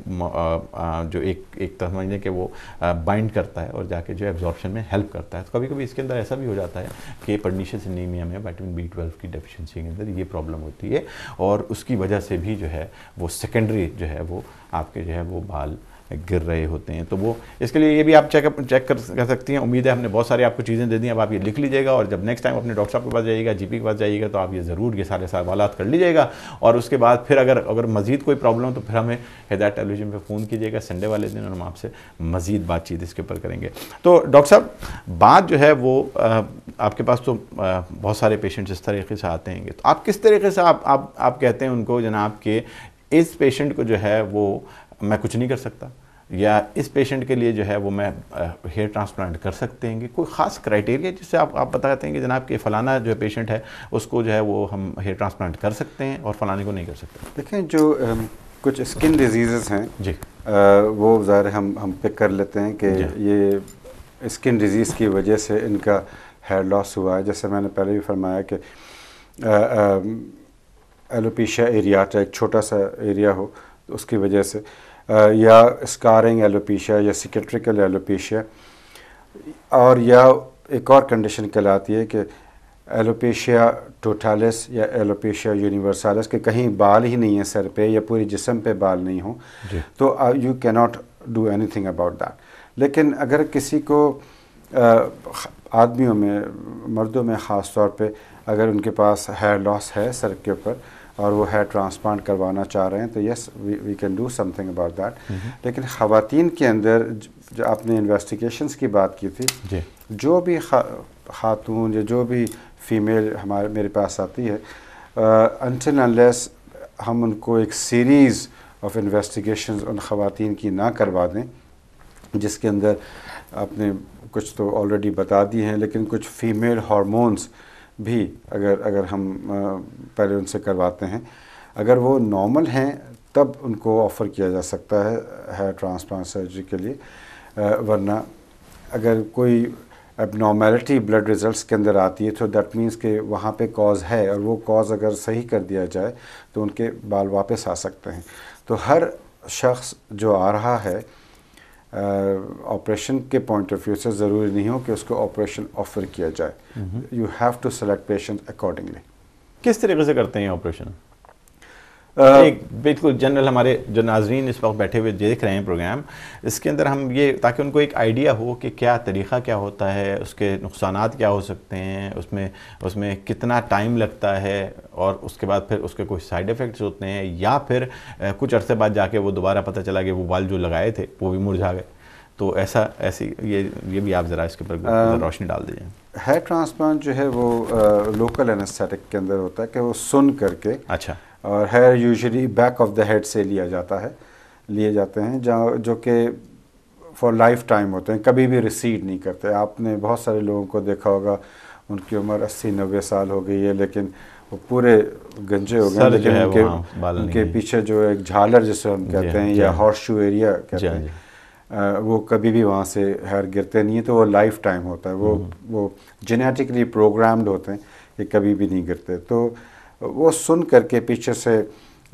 जो एक एक तरह समझने के वो बाइंड करता है और जाके जो एब्जॉर्प्शन में हेल्प करता है तो कभी कभी इसके अंदर ऐसा भी हो जाता है कि पर्नीशियस एनीमिया में वाइटामिन बी ट्वेल्व की डेफिशिएंसी के अंदर ये प्रॉब्लम होती है और उसकी वजह से भी जो है वो सेकेंडरी जो है वो आपके जो है वो बाल गिर रहे होते हैं तो वो इसके लिए ये भी आप चेकअप चेक कर, कर सकती हैं उम्मीद है हमने बहुत सारी आपको चीज़ें दे दी अब आप ये लिख लीजिएगा और जब नेक्स्ट टाइम अपने डॉक्टर साहब के पास जाइएगा जीपी के पास जाइएगा तो आप ये ज़रूर ये सारे सवाल कर लीजिएगा और उसके बाद फिर अगर अगर मजीद कोई प्रॉब्लम तो फिर हमें हिदायत टेलीविजन पर फ़ोन कीजिएगा संडे वाले दिन और हम आपसे मजीद बातचीत इसके ऊपर करेंगे तो डॉक्टर साहब बात जो है वो आपके पास तो बहुत सारे पेशेंट्स इस तरीके से आते हैं तो आप किस तरीके से आप आप कहते हैं उनको जनाब के इस पेशेंट को जो है वो मैं कुछ नहीं कर सकता या इस पेशेंट के लिए जो है वो मैं हेयर ट्रांसप्लांट कर सकते हैं कि कोई ख़ास क्राइटेरिया जिससे आप आप बताते हैं कि जनाब के फ़लाना जो पेशेंट है उसको जो है वो हम हेयर ट्रांसप्लांट कर सकते हैं और फ़लाने को नहीं कर सकते देखें जो कुछ स्किन डिजीज़ हैं जी आ, वो ज़ाहिर हम हम पिक कर लेते हैं कि ये स्किन डिज़ीज़ की वजह से इनका हेयर लॉस हुआ है जैसे मैंने पहले भी फरमाया कि एलोपीशिया एरिया एक छोटा सा एरिया हो उसकी वजह से या स्कारिंग एलोपीशिया या सिकेट्रिकल एलोपीशिया और या एक और कंडीशन कहलाती है कि एलोपेशिया टोटालिस या एलोपेशिया यूनिवर्सालिस के कहीं बाल ही नहीं है सर पे या पूरे जिसम पे बाल नहीं हो तो you not do anything about that लेकिन अगर किसी को आदमियों में मर्दों में ख़ास तौर पे अगर उनके पास हेयर लॉस है सर के ऊपर और वो हेयर ट्रांसप्लांट करवाना चाह रहे हैं तो yes we can do something about that लेकिन ख़वान के अंदर जो आपने इन्वेस्टिगेशन की बात की थी जो भी खातून या जो भी फीमेल हमारे मेरे पास आती है अनटिल अनलेस हम उनको एक सीरीज़ ऑफ इन्वेस्टिगेशन उन खातन की ना करवा दें जिसके अंदर आपने कुछ तो ऑलरेडी बता दिए हैं लेकिन कुछ फ़ीमेल हार्मोन्स भी अगर अगर हम पहले उनसे करवाते हैं अगर वो नॉर्मल हैं तब उनको ऑफ़र किया जा सकता है हेयर ट्रांसप्लांट सर्जरी के लिए वरना अगर कोई एबनॉर्मेलिटी ब्लड रिजल्ट्स के अंदर आती है तो दैट मीन्स के वहाँ पे कॉज है और वो कॉज अगर सही कर दिया जाए तो उनके बाल वापस आ सकते हैं तो हर शख्स जो आ रहा है ऑपरेशन uh, के पॉइंट ऑफ व्यू से ज़रूरी नहीं हो कि उसको ऑपरेशन ऑफर किया जाए you have to select patient accordingly किस तरीके से करते हैं ऑपरेशन एक बिल्कुल जनरल हमारे जो नाजरीन इस वक्त बैठे हुए देख रहे हैं प्रोग्राम इसके अंदर हम ये ताकि उनको एक आइडिया हो कि क्या तरीक़ा क्या होता है उसके नुकसान क्या हो सकते हैं उसमें उसमें कितना टाइम लगता है और उसके बाद फिर उसके कुछ साइड इफ़ेक्ट्स होते हैं या फिर कुछ अर्से बाद जाके वो दोबारा पता चला कि वो बाल जो लगाए थे वो भी मुरझा गए तो ऐसा ऐसी ये ये भी आप ज़रा इसके ऊपर रोशनी डाल दीजिए हेयर ट्रांसप्लांट जो है वो लोकल एनेस्थेटिक के अंदर होता है कि वो सुन करके अच्छा और hair usually back of the head से लिया जाता है लिए जाते हैं जहाँ जो कि फॉर लाइफ टाइम होते हैं कभी भी रिसीड नहीं करते आपने बहुत सारे लोगों को देखा होगा उनकी उम्र अस्सी नब्बे साल हो गई है लेकिन वो पूरे गंजे हो गए लेकिन उनके उनके पीछे जो एक झालर जिसे हम कहते हैं या हॉर्स शू एरिया कहते हैं आ, वो कभी भी वहाँ से हेयर गिरते नहीं है तो वो लाइफ टाइम होता है वो हम्म। वो जेनेटिकली प्रोग्राम्ड होते हैं कि कभी भी नहीं गिरते तो वो सुन करके पीछे से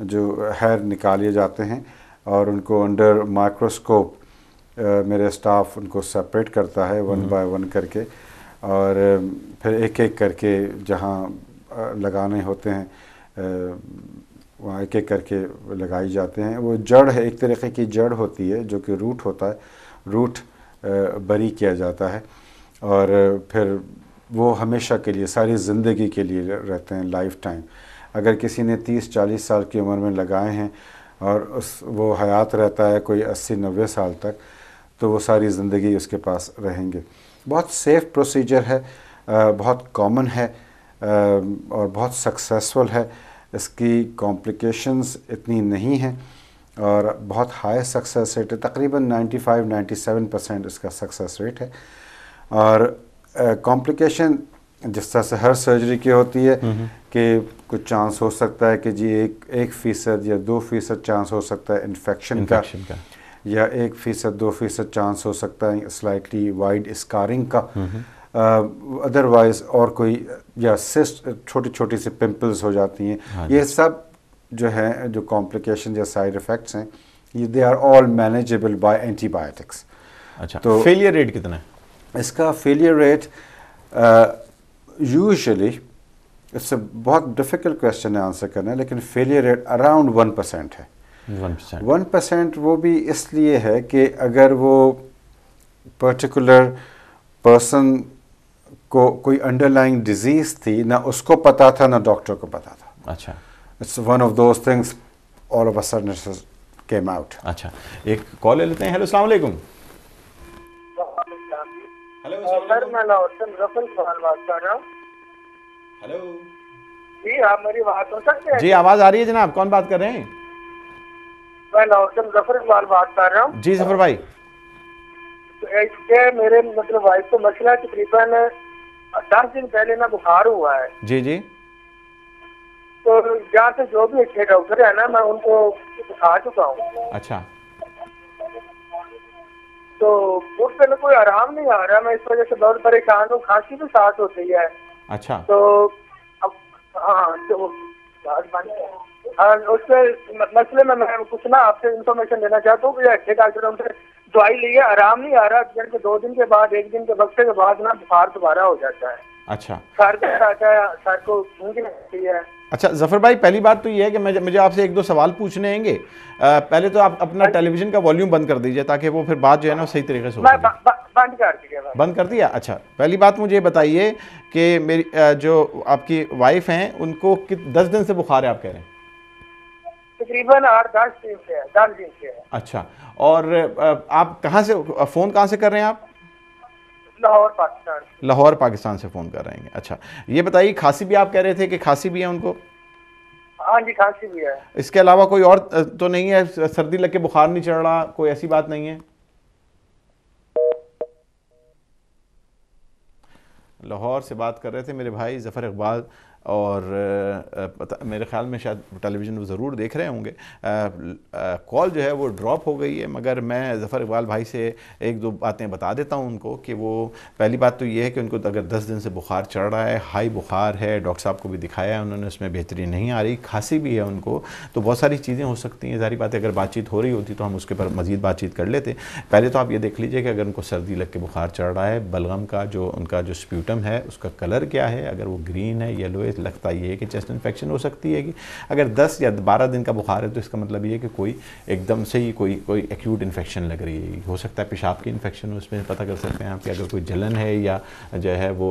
जो हेयर निकाले जाते हैं और उनको अंडर माइक्रोस्कोप मेरे स्टाफ उनको सेपरेट करता है वन हम्म। बाय वन करके और फिर एक एक करके जहाँ लगाने होते हैं वहाँ एक एक करके लगाई जाते हैं वो जड़ है एक तरीके की जड़ होती है जो कि रूट होता है रूट बरी किया जाता है और फिर वो हमेशा के लिए सारी ज़िंदगी के लिए रहते हैं लाइफ टाइम अगर किसी ने 30-40 साल की उम्र में लगाए हैं और उस वो हयात रहता है कोई 80-90 साल तक तो वो सारी ज़िंदगी उसके पास रहेंगे बहुत सेफ़ प्रोसीजर है बहुत कॉमन है और बहुत सक्सेसफुल है इसकी कॉम्प्लिकेशंस इतनी नहीं हैं और बहुत हाई सक्सेस रेट है तकरीबन 95-97 परसेंट इसका सक्सेस रेट है और कॉम्प्लिकेशन जिस तरह से हर सर्जरी की होती है हम्म, हम्म। कि कुछ चांस हो सकता है कि जी एक एक फ़ीसद या दो फ़ीसद चांस हो सकता है इन्फेक्शन का, का या एक फ़ीसद दो फ़ीसद चांस हो सकता है स्लाइटली वाइड स्कारिंग का हम्म, अदरवाइज़ और कोई या सिस्ट छोटी छोटी सी पिंपल्स हो जाती हैं हाँ ये सब जो है जो कॉम्प्लिकेशन या साइड इफ़ेक्ट्स हैं ये they are all manageable by antibiotics अच्छा तो फेलियर रेट कितना है इसका फेलियर रेट यूजली अ बहुत डिफ़िकल्ट क्वेश्चन है आंसर करना लेकिन failure rate around one percent है वन परसेंट वो भी इसलिए है कि अगर वो पर्टिकुलर पर्सन को कोई अंडरलाइंग डिजीज़ थी ना उसको पता था ना डॉक्टर को पता था अच्छा it's one of those things all of a sudden came out अच्छा एक कॉल ले लेते हैं हेलो सलाम वालेकुम हेलो सर uh, मैं लाहौसन रफल सवाल बात कर रहा हूँ हेलो जी आप मेरी बात हो सकते हैं जी आवाज आ रही है जनाब कौन बात कर रहे हैं मैं लाहौल जफर इकबाल बात कर रहा हूँ जी जफर भाई तो इसके मेरे मतलब वाइफ को मसला तकरीबन दस दिन पहले ना बुखार हुआ है जी जी तो यहाँ से जो भी अच्छे डॉक्टर है ना मैं उनको दिखा चुका हूँ अच्छा तो मुझ पे कोई आराम नहीं आ रहा मैं इस वजह से बहुत परेशान हूँ खांसी भी साथ होती है अच्छा तो अब हाँ तो हाँ, उसके मसले में मैं कुछ ना आपसे इन्फॉर्मेशन देना चाहता हूँ अच्छे डॉक्टर उनसे दवाई ली है आराम नहीं आ रहा दो दिन के बाद एक दिन के वक्त के बाद ना बुखार दोबारा हो जाता है अच्छा सर को सर को अच्छा जफर भाई पहली बात तो ये है कि मैं मुझे आपसे एक दो सवाल पूछने होंगे पहले तो आप अपना हाँ टेलीविजन का वॉल्यूम बंद कर दीजिए ताकि वो फिर बात जो है ना सही तरीके से बंद कर दिया बंद कर दिया अच्छा पहली बात मुझे बताइए कि मेरी जो आपकी वाइफ हैं उनको दस दिन से बुखार है आप कह रहे हैं तकरीबन आठ दस दिन से दस दिन से अच्छा और आप कहाँ से फ़ोन कहाँ से कर रहे हैं आप लाहौर पाकिस्तान लाहौर पाकिस्तान से फ़ोन कर रहे हैं अच्छा ये बताइए खांसी भी आप कह रहे थे कि खांसी भी है उनको हाँ जी खांसी भी है इसके अलावा कोई और तो नहीं है सर्दी लग के बुखार नहीं चढ़ रहा कोई ऐसी बात नहीं है लाहौर से बात कर रहे थे मेरे भाई जफ़र इकबाल और पता मेरे ख्याल में शायद टेलीविज़न वो ज़रूर देख रहे होंगे कॉल जो है वो ड्रॉप हो गई है मगर मैं ज़फ़र इकबाल भाई से एक दो बातें बता देता हूँ उनको कि वो पहली बात तो ये है कि उनको तो अगर दस दिन से बुखार चढ़ रहा है हाई बुखार है डॉक्टर साहब को भी दिखाया है उन्होंने उसमें बेहतरी नहीं आ रही खांसी भी है उनको तो बहुत सारी चीज़ें हो सकती हैं सारी बातें अगर बातचीत हो रही होती तो हम उसके पर मज़ीद बातचीत कर लेते पहले तो आप ये देख लीजिए कि अगर उनको सर्दी लग के बुखार चढ़ रहा है बलगम का जो उनका जो स्प्यूटम है उसका कलर क्या है अगर वो ग्रीन है येलो है इस लगता ये है कि चेस्ट इन्फेक्शन हो सकती है कि अगर 10 या 12 दिन का बुखार है तो इसका मतलब ये है कि कोई एकदम से ही कोई कोई एक्यूट इन्फेक्शन लग रही है हो सकता है पेशाब की इन्फेक्शन उसमें पता कर सकते हैं आप कि अगर कोई जलन है या जो है वो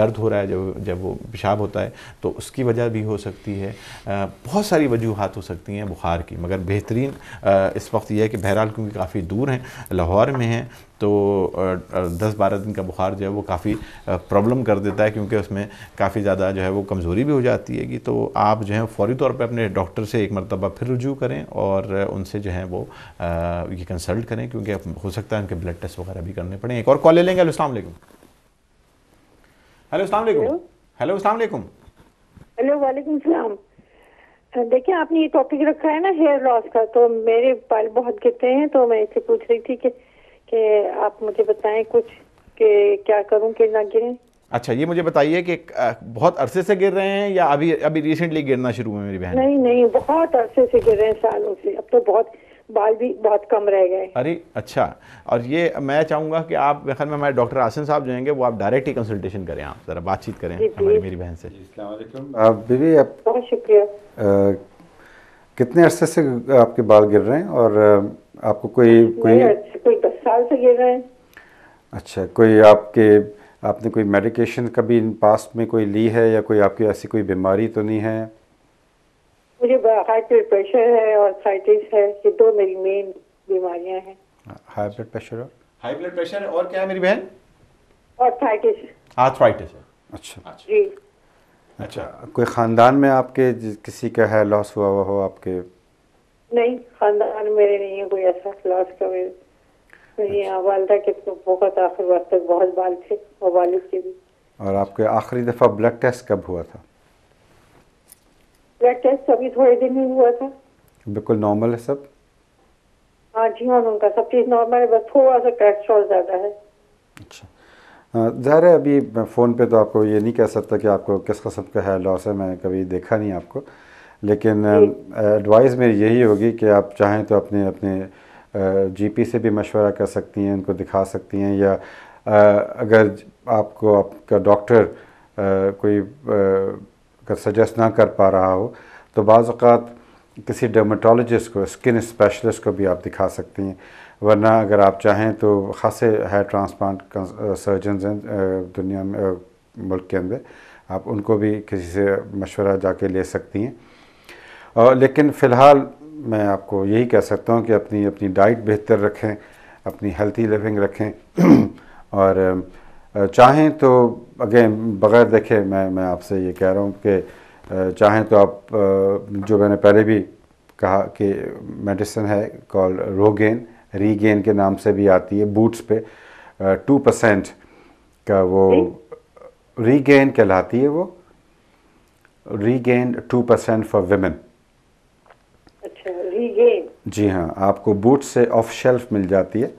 दर्द हो रहा है जब जब वो पेशाब होता है तो उसकी वजह भी हो सकती है बहुत सारी वजूहत हो सकती हैं बुखार की मगर बेहतरीन इस वक्त यह है कि बहरहाल क्योंकि काफ़ी दूर हैं लाहौर में हैं तो दस बारह दिन का बुखार जो है वो काफ़ी प्रॉब्लम कर देता है क्योंकि उसमें काफ़ी ज़्यादा जो है वो कमज़ोरी भी हो जाती है कि तो आप जो है फौरी तौर पर अपने डॉक्टर से एक मरतबा फिर रजू करें और उनसे जो है वो ये कंसल्ट करें क्योंकि हो सकता है उनके ब्लड टेस्ट वगैरह भी करने पड़े एक और कॉल ले लेंगे हेलो अलैक् हेलो अलैक् हेलो अस्सलाम वालेकुम हेलो वालेकुम सलाम देखिए आपने ये टॉपिक रखा है ना हेयर लॉस का तो मेरे बाल बहुत गिरते हैं तो मैं इसे पूछ रही थी कि कि आप मुझे बताएं कुछ कि क्या करूं कि ना गिरें अच्छा ये मुझे बताइए कि बहुत अरसे से गिर रहे हैं या अभी अभी रिसेंटली गिरना शुरू हुए मेरी बहन नहीं नहीं बहुत अरसे से गिर रहे हैं सालों से अब तो बहुत बाल भी बहुत कम रह गए अरे अच्छा और ये मैं चाहूंगा कि आप खैर में हमारे डॉक्टर आसिन साहब जाएंगे वो आप डायरेक्ट ही कंसल्टेशन करें आप ज़रा बातचीत करें हमारी मेरी बहन से बीबी आप बहुत शुक्रिया कितने अरसे से आपके बाल गिर रहे हैं और आपको कोई कोई अच्छा, कोई दस साल से गिर रहे है अच्छा कोई आपके आपने कोई मेडिकेशन कभी इन पास्ट में कोई ली है या कोई आपकी ऐसी कोई बीमारी तो नहीं है मुझे हाई ब्लड प्रेशर है और साइटिस है ये दो मेरी मेन बीमारियां हैं high blood pressure high blood pressure और क्या है मेरी बहन आर्थराइटिस आर्थराइटिस है अच्छा।, अच्छा जी अच्छा कोई ख़ानदान में आपके किसी का है लॉस हुआ हुआ हो आपके नहीं खानदान मेरे नहीं है कोई ऐसा क्लास का मेरे मेरे अच्छा। यहाँ वालदा के तो बहुत आखिर वक्त तक बहुत बाल थे और वालिद के भी और आपके आखिरी दफ़ा ब्लड टेस्ट कब हुआ था ब्लड टेस्ट अभी थोड़े दिन ही हुआ था बिल्कुल नॉर्मल है सब हाँ जी हाँ उनका सब चीज़ नॉर्मल है बस थोड़ा सा कोलेस्ट्रॉल ज़्यादा है अच्छा ज़ाहिर है अभी फ़ोन पे तो आपको ये नहीं कह सकता कि आपको किस कस्म का हेयर लॉस है मैं कभी देखा नहीं आपको लेकिन एडवाइस मेरी यही होगी कि आप चाहें तो अपने अपने जीपी से भी मशवरा कर सकती हैं उनको दिखा सकती हैं या अगर आपको आपका डॉक्टर कोई अगर सजेस्ट ना कर पा रहा हो तो बाज़ात किसी डर्माटोलोजिस्ट को स्किन स्पेशलिस्ट को भी आप दिखा सकती हैं वरना अगर आप चाहें तो ख़ासे हेयर ट्रांसप्लांट सर्जन हैं दुनिया में मुल्क के अंदर आप उनको भी किसी से मशवरा जाके ले सकती हैं लेकिन फ़िलहाल मैं आपको यही कह सकता हूँ कि अपनी अपनी डाइट बेहतर रखें अपनी हेल्थी लिविंग रखें [CLEARS THROAT] और चाहें तो अगेन बग़ैर देखे मैं मैं आपसे ये कह रहा हूँ कि चाहें तो आप जो मैंने पहले भी कहा कि मेडिसिन है कॉल रोगेन रीगेन के नाम से भी आती है बूट्स पे टू परसेंट का वो रीगेन कहलाती है वो Regaine two percent for women जी हाँ आपको बूट से ऑफ शेल्फ मिल जाती है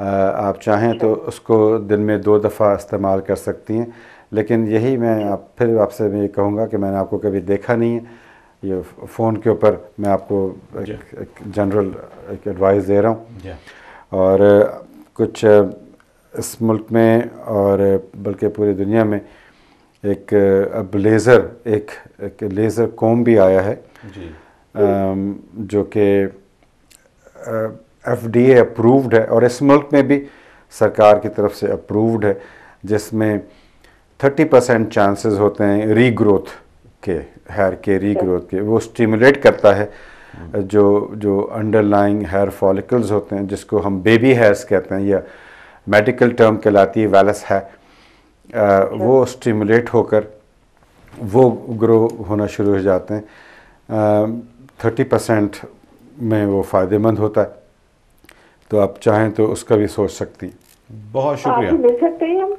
आप चाहें तो उसको दिन में दो दफ़ा इस्तेमाल कर सकती हैं लेकिन यही मैं आप फिर आपसे मैं ये कहूँगा कि मैंने आपको कभी देखा नहीं है ये फ़ोन के ऊपर मैं आपको एक जनरल एक एडवाइस दे रहा हूँ और कुछ इस मुल्क में और बल्कि पूरी दुनिया में एक अब लेज़र एक, एक लेज़र कॉम भी आया है जी। आ, जो कि एफ डी अप्रूव्ड है और इस मुल्क में भी सरकार की तरफ से अप्रूव्ड है जिसमें 30 परसेंट चांसेस होते हैं रीग्रोथ के हेयर के रीग्रोथ के वो स्टिमुलेट करता है जो जो अंडरलाइंग हेयर फॉलिकल्स होते हैं जिसको हम बेबी हेयर्स कहते हैं या मेडिकल टर्म कहलाती है वैलस है आ, वो स्टिमुलेट होकर वो ग्रो होना शुरू हो जाते हैं थर्टी परसेंट में वो फ़ायदेमंद होता है तो आप चाहें तो उसका भी सोच सकती बहुत शुक्रिया मिल सकते हैं हम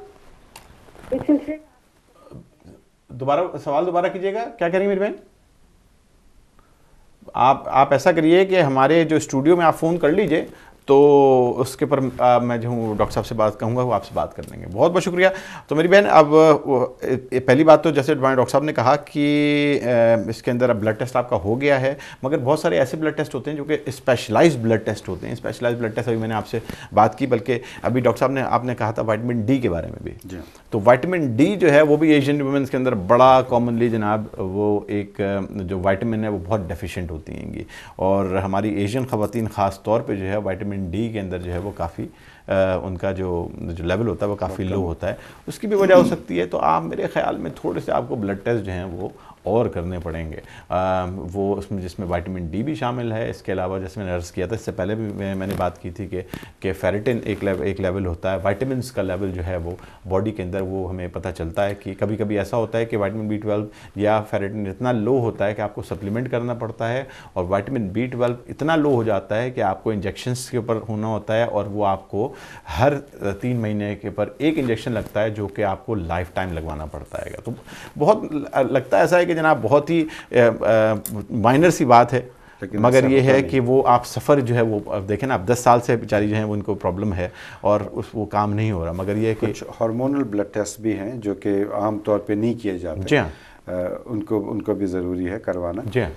दोबारा सवाल दोबारा कीजिएगा क्या करेंगे मेरी बहन आप आप ऐसा करिए कि हमारे जो स्टूडियो में आप फ़ोन कर लीजिए तो उसके पर आ, मैं जो हूँ डॉक्टर साहब से बात कहूँगा वो आपसे बात कर लेंगे बहुत बहुत शुक्रिया तो मेरी बहन अब पहली बात तो जैसे डॉक्टर साहब ने कहा कि इसके अंदर अब ब्लड टेस्ट आपका हो गया है मगर बहुत सारे ऐसे ब्लड टेस्ट होते हैं जो कि स्पेशलाइज ब्लड टेस्ट होते हैं स्पेशलाइज ब्लड टेस्ट अभी मैंने आपसे बात की बल्कि अभी डॉक्टर साहब ने आपने कहा था वाइटमिन डी के बारे में भी तो वाइटमिन डी जो है वो भी एशियन वुमेंस के अंदर बड़ा कॉमनली जनाब वो एक जो वाइटमिन है वो बहुत डेफिशेंट होती हैं और हमारी एशियन ख़वान ख़ास तौर पर जो है वाइटमिन विटामिन डी के अंदर जो है वो काफ़ी उनका जो जो लेवल होता है वो काफ़ी लो होता है उसकी भी वजह हो सकती है तो आप मेरे ख्याल में थोड़े से आपको ब्लड टेस्ट जो हैं वो और करने पड़ेंगे आ, वो उसमें जिसमें वाइटामिन डी भी शामिल है इसके अलावा जैसे मैंने अर्ज़ किया था इससे पहले भी मैंने बात की थी कि कि फेरेटिन एक लेवल एक लेवल होता है वाइटामिन का लेवल जो है वो बॉडी के अंदर वो हमें पता चलता है कि कभी कभी ऐसा होता है कि वाइटामिन बी ट्वेल्व या फेरेटिन इतना लो होता है कि आपको सप्लीमेंट करना पड़ता है और वाइटामिन बी ट्वेल्व इतना लो हो जाता है कि आपको इंजेक्शन्स के ऊपर होना होता है और वो आपको हर तीन महीने के पर एक इंजेक्शन लगता है जो कि आपको लाइफ टाइम लगवाना पड़ता है तो बहुत लगता है ऐसा है कि जनाब बहुत ही माइनर सी बात है मगर ये है कि वो आप सफ़र जो है वो देखें ना आप दस साल से बेचारी जो है वो उनको प्रॉब्लम है और उस वो काम नहीं हो रहा मगर ये है कि हार्मोनल ब्लड टेस्ट भी हैं जो कि आम तौर पे नहीं किए जाते जी हाँ उनको उनको भी ज़रूरी है करवाना जी हाँ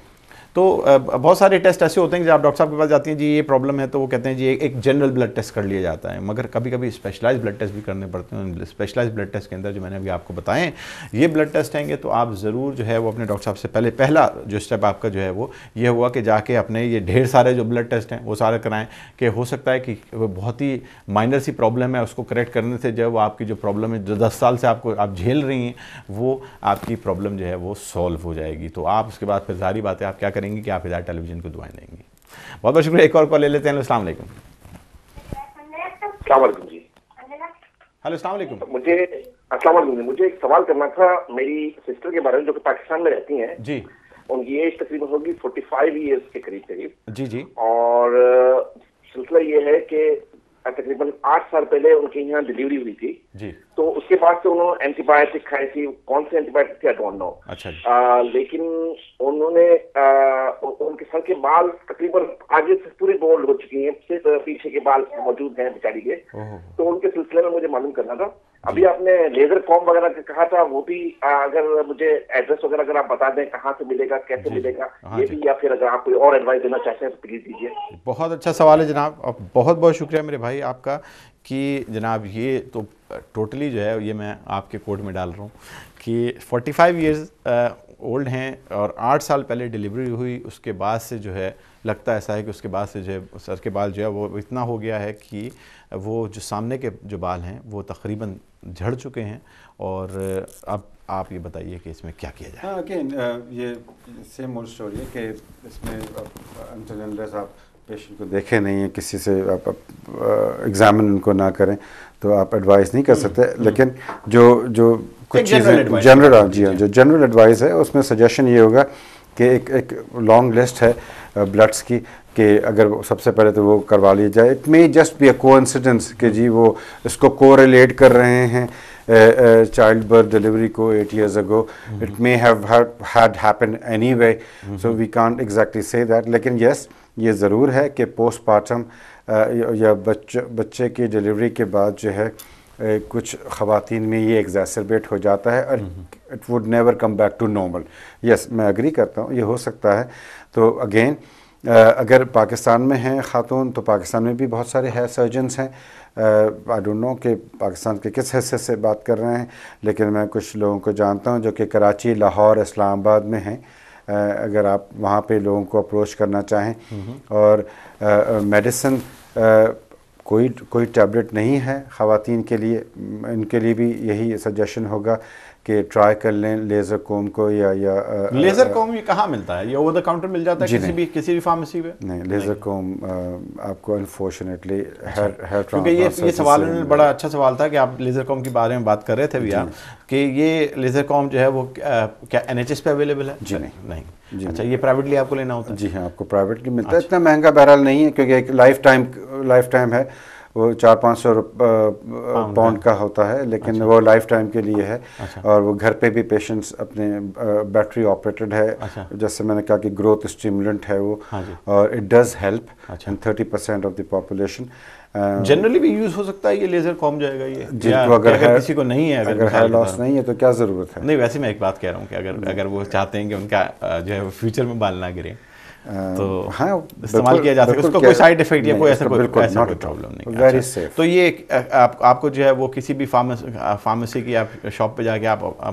तो बहुत सारे टेस्ट ऐसे होते हैं जब आप डॉक्टर साहब के पास जाती हैं जी ये प्रॉब्लम है तो वो कहते हैं जी एक जनरल ब्लड टेस्ट कर लिया जाता है मगर कभी कभी स्पेशलाइज ब्लड टेस्ट भी करने पड़ते हैं स्पेशलाइज ब्लड टेस्ट के अंदर जो मैंने अभी आपको बताएं ये ब्लड टेस्ट आएंगे तो आप ज़रूर जो है वो अपने डॉक्टर साहब से पहले पहला जो स्टेप आपका जो है वो ये हुआ कि जाके अपने ये ढेर सारे जो ब्लड टेस्ट हैं वो सारे कराएँ कि हो सकता है कि बहुत ही माइनर सी प्रॉब्लम है उसको करेक्ट करने से जो है वो आपकी जो प्रॉब्लम है जो दस साल से आपको आप झेल रही हैं वो आपकी प्रॉब्लम जो है वो सॉल्व हो जाएगी तो आप उसके बाद फिर सारी बातें आप क्या करें करेंगे कि आप हिदायत टेलीविजन को दुआएं देंगे बहुत बहुत शुक्रिया एक और कॉल ले लेते हैं अस्सलाम वालेकुम हेलो अस्सलाम वालेकुम तो मुझे अस्सलाम वालेकुम मुझे एक सवाल करना था मेरी सिस्टर के बारे में जो कि पाकिस्तान में रहती हैं जी उनकी एज तकरीबन होगी 45 ईयर्स के करीब करीब जी जी और सिलसिला ये है कि तकरीबन आठ साल पहले उनके यहाँ डिलीवरी हुई थी जी तो उसके बाद से उन्होंने एंटीबायोटिक खाई थी कौन से एंटीबायोटिक थे डोंट नो अच्छा आ, लेकिन उन्होंने आ, उनके सर के बाल तकरीबन आगे से पूरी बोल्ड हो चुकी हैं सिर्फ पीछे के बाल मौजूद हैं बेचारी के तो उनके सिलसिले में मुझे मालूम करना था अभी आपने लेजर कॉम वगैरह कहा था वो भी अगर मुझे एड्रेस वगैरह अगर आप बता दें कहाँ से मिलेगा कैसे मिलेगा हाँ ये भी या फिर अगर आप कोई और एडवाइस देना चाहते हैं तो प्लीज दीजिए बहुत अच्छा सवाल है जनाब बहुत बहुत शुक्रिया मेरे भाई आपका कि जनाब ये तो टोटली जो है ये मैं आपके कोर्ट में डाल रहा हूँ कि 45 फाइव ईयर्स ओल्ड हैं और आठ साल पहले डिलीवरी हुई उसके बाद से जो है लगता ऐसा है कि उसके बाद से जो है सर के बाल जो है वो इतना हो गया है कि वो जो सामने के जो बाल हैं वो तकरीबन झड़ चुके हैं और अब आप ये बताइए कि इसमें क्या किया जाए हाँ, uh, ये सेम स्टोरी है कि इसमें uh, साहब पेशेंट को देखे नहीं है किसी से आप, एग्जामिन उनको ना करें तो आप एडवाइस नहीं कर हम्म, सकते हम्म। लेकिन जो जो कुछ चीज़ें हाँ, जनरल जी हाँ जो जनरल एडवाइस है उसमें सजेशन ये होगा कि एक एक लॉन्ग लिस्ट है ब्लड्स की कि अगर सबसे पहले तो वो करवा लिया जाए it may just be a coincidence कि जी वो इसको कोरिलेट कर रहे हैं चाइल्ड बर्थ डिलीवरी को eight years ago it may have had happen anyway so we can't exactly say that लेकिन यस yes, ये ज़रूर है कि पोस्टमार्टम या बच्चे बच्चे की डिलीवरी के बाद जो है कुछ ख़वान में ये एग्जैसरबेट हो जाता है और it would never come back to normal yes मैं अग्री करता हूँ ये हो सकता है तो अगेन अगर पाकिस्तान में हैं ख़ातून तो पाकिस्तान में भी बहुत सारे हेयर सर्जनस हैं आई डोंट नो कि पाकिस्तान के किस हिस्से से बात कर रहे हैं लेकिन मैं कुछ लोगों को जानता हूँ जो कि कराची लाहौर इस्लामाबाद में हैं अगर आप वहाँ पे लोगों को अप्रोच करना चाहें और मेडिसिन कोई कोई टैबलेट नहीं है ख़वान के लिए इनके लिए भी यही सजेशन होगा कि ट्राई कर लें लेज़र कोम को या या आ, लेज़र कोम ये कहाँ मिलता है ये ओवर द काउंटर मिल जाता है किसी भी किसी भी फार्मेसी में नहीं लेज़र कोम आपको अनफॉर्चुनेटली हेयर हेयर क्योंकि ये ये सवाल उन्होंने बड़ा अच्छा सवाल था कि आप लेज़र कोम के बारे में बात कर रहे थे भैया कि ये लेज़र कॉम जो है वो क्या एन एच एस पे अवेलेबल है जी नहीं नहीं जी अच्छा ये प्राइवेटली आपको लेना होता है जी हाँ आपको प्राइवेटली मिलता है अच्छा। इतना महंगा बहरहाल नहीं है क्योंकि एक लाइफ टाइम लाइफ टाइम है वो चार पाँच सौ पाउंड का होता है लेकिन अच्छा। वो लाइफ टाइम के लिए है अच्छा। और वो घर पे भी पेशेंट्स अपने बैटरी ऑपरेटेड है अच्छा। जैसे मैंने कहा कि ग्रोथ स्टिमुलेंट है वो हाँ और it does help in thirty percent of the population generally भी यूज हो सकता है ये लेजर कॉम जाएगा ये तो अगर, अगर किसी को नहीं है अगर, अगर हेयर लॉस नहीं है तो क्या जरूरत है नहीं वैसे मैं एक बात कह रहा हूँ कि अगर अगर वो चाहते हैं कि उनका जो है वो फ्यूचर में बाल ना गिरे Um, तो हाँ इस्तेमाल किया जा उसका कोई साइड इफेक्ट या कोई ऐसा कोई प्रॉब्लम नहीं वेरी सेफ अच्छा। तो ये आप आपको जो है वो किसी भी फार्मेसी की आप शॉप पे जाके आप,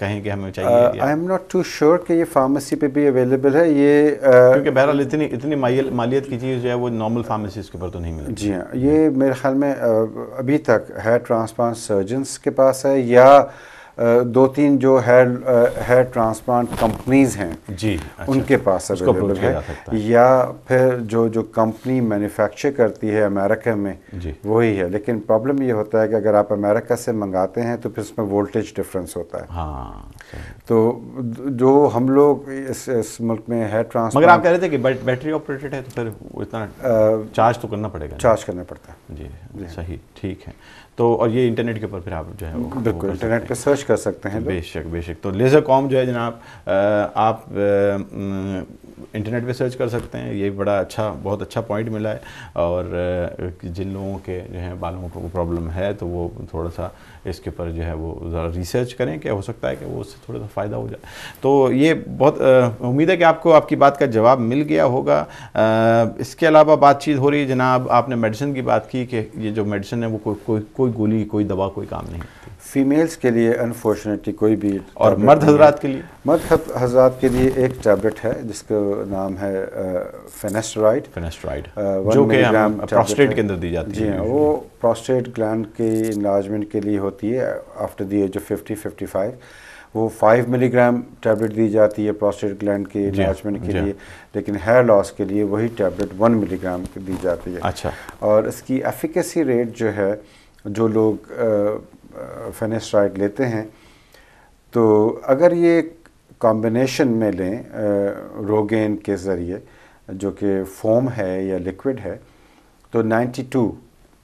कहें कि हमें चाहिए I am not too sure कि ये फार्मेसी पे भी अवेलेबल है ये uh, क्योंकि बहरहाल इतनी इतनी मालियत की चीज़ जो है वो नॉर्मल फार्मेसीज के ऊपर तो नहीं मिलती जी हाँ ये मेरे ख्याल में अभी तक है ट्रांसप्लांट सर्जन के पास है या दो तीन जो हेयर हेयर ट्रांसप्लांट कंपनीज हैं जी अच्छा, उनके पास अवेलेबल है या फिर जो जो कंपनी मैन्युफैक्चर करती है अमेरिका में वही है लेकिन प्रॉब्लम ये होता है कि अगर आप अमेरिका से मंगाते हैं तो फिर उसमें वोल्टेज डिफरेंस होता है हाँ तो जो हम लोग इस, इस मुल्क में हेयर ट्रांसप्लांट आप कह रहे थे कि बैटरी ऑपरेटेड है तो फिर इतना चार्ज तो करना पड़ेगा चार्ज करना पड़ता है जी सही ठीक है तो और ये इंटरनेट के ऊपर फिर आप जो है वो बिल्कुल इंटरनेट पे सर्च कर सकते हैं तो- बेशक बेशक तो लेज़र कॉम जो है जनाब आप इंटरनेट पे सर्च कर सकते हैं ये बड़ा अच्छा बहुत अच्छा पॉइंट मिला है और जिन लोगों के जो है बालों को प्रॉब्लम है तो वो थोड़ा सा इसके ऊपर जो है वो ज़रा रिसर्च करें क्या हो सकता है कि वो उससे थोड़ा सा फ़ायदा हो जाए तो ये बहुत उम्मीद है कि आपको आपकी बात का जवाब मिल गया होगा आ, इसके अलावा बातचीत हो रही है जनाब आपने मेडिसिन की बात की कि ये जो मेडिसिन है वो कोई कोई कोई गोली कोई दवा कोई काम नहीं फीमेल्स के लिए अनफॉर्चुनेटली कोई भी और मर्द हजरात के लिए मर्द हजरात के लिए एक टैबलेट है जिसका नाम है फेनेस्टराइड फेनेस्टराइड जो कि हम प्रोस्टेट के अंदर दी जाती जी है हाँ, वो प्रोस्टेट ग्लैंड के इन्लाजमेंट के लिए होती है आफ्टर द एज ऑफ 50 55 वो फाइव मिलीग्राम टैबलेट दी जाती है प्रोस्टेट ग्लैंड के इलाजमेंट हाँ, के हाँ। लिए लेकिन हेयर लॉस के लिए वही टैबलेट वन मिलीग्राम दी जाती है अच्छा और इसकी एफिकेसी रेट जो है जो लोग फेनेस्ट्राइड लेते हैं तो अगर ये कॉम्बिनेशन में लें रोगेन के ज़रिए जो कि फोम है या लिक्विड है तो 92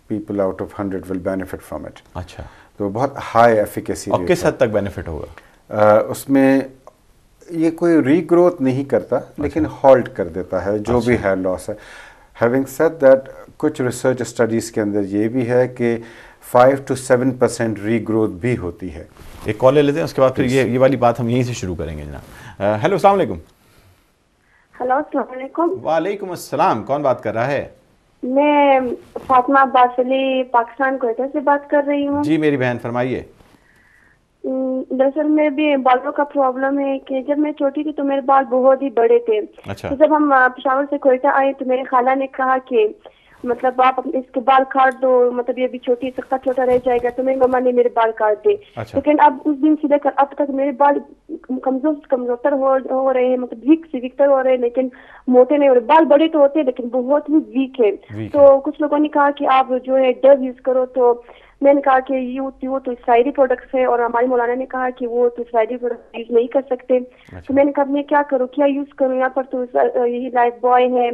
people out of 100 will benefit from it अच्छा तो बहुत हाई एफिकेसी और किस हद तक बेनिफिट होगा उसमें ये कोई रीग्रोथ नहीं करता अच्छा। लेकिन हॉल्ट कर देता है जो अच्छा। भी हेयर लॉस है हैविंग सेड दैट कुछ रिसर्च स्टडीज़ के अंदर ये भी है कि five to seven percent regrowth भी होती है एक कॉल ले लेते हैं उसके बाद फिर ये ये वाली बात हम यहीं से शुरू करेंगे जनाब हेलो अस्सलाम वालेकुम हेलो अस्सलाम वालेकुम वालेकुम अस्सलाम कौन बात कर रहा है मैं फातिमा अब्बास पाकिस्तान कोयटा से बात कर रही हूँ जी मेरी बहन फरमाइए हम्म, दरअसल मेरे भी बालों का प्रॉब्लम है कि जब मैं छोटी थी तो मेरे बाल बहुत ही बड़े थे अच्छा। तो जब हम पिशावर से कोयटा आए तो मेरे खाला ने कहा कि मतलब आप इसके बाल काट दो मतलब ये अभी छोटी सकता छोटा रह जाएगा तो मेरी मम्मा ने मेरे बाल काट दे अच्छा। लेकिन अब उस दिन से लेकर अब तक मेरे बाल कमजोर से कमजोर हो, हो रहे हैं मतलब वीक से वीक हो रहे हैं लेकिन मोटे नहीं हो रहे बाल बड़े तो होते हैं लेकिन बहुत ही वीक है तो कुछ लोगों ने कहा कि आप जो है डव यूज करो तो मैंने कहा कि ये वो तो इसराइली प्रोडक्ट्स है और हमारे मौलाना ने कहा कि वो तो इसराइली प्रोडक्ट यूज़ नहीं कर सकते अच्छा। तो मैंने कहा मैं क्या करूँ क्या यूज़ करूँ यहाँ पर तो यही लाइफ बॉय है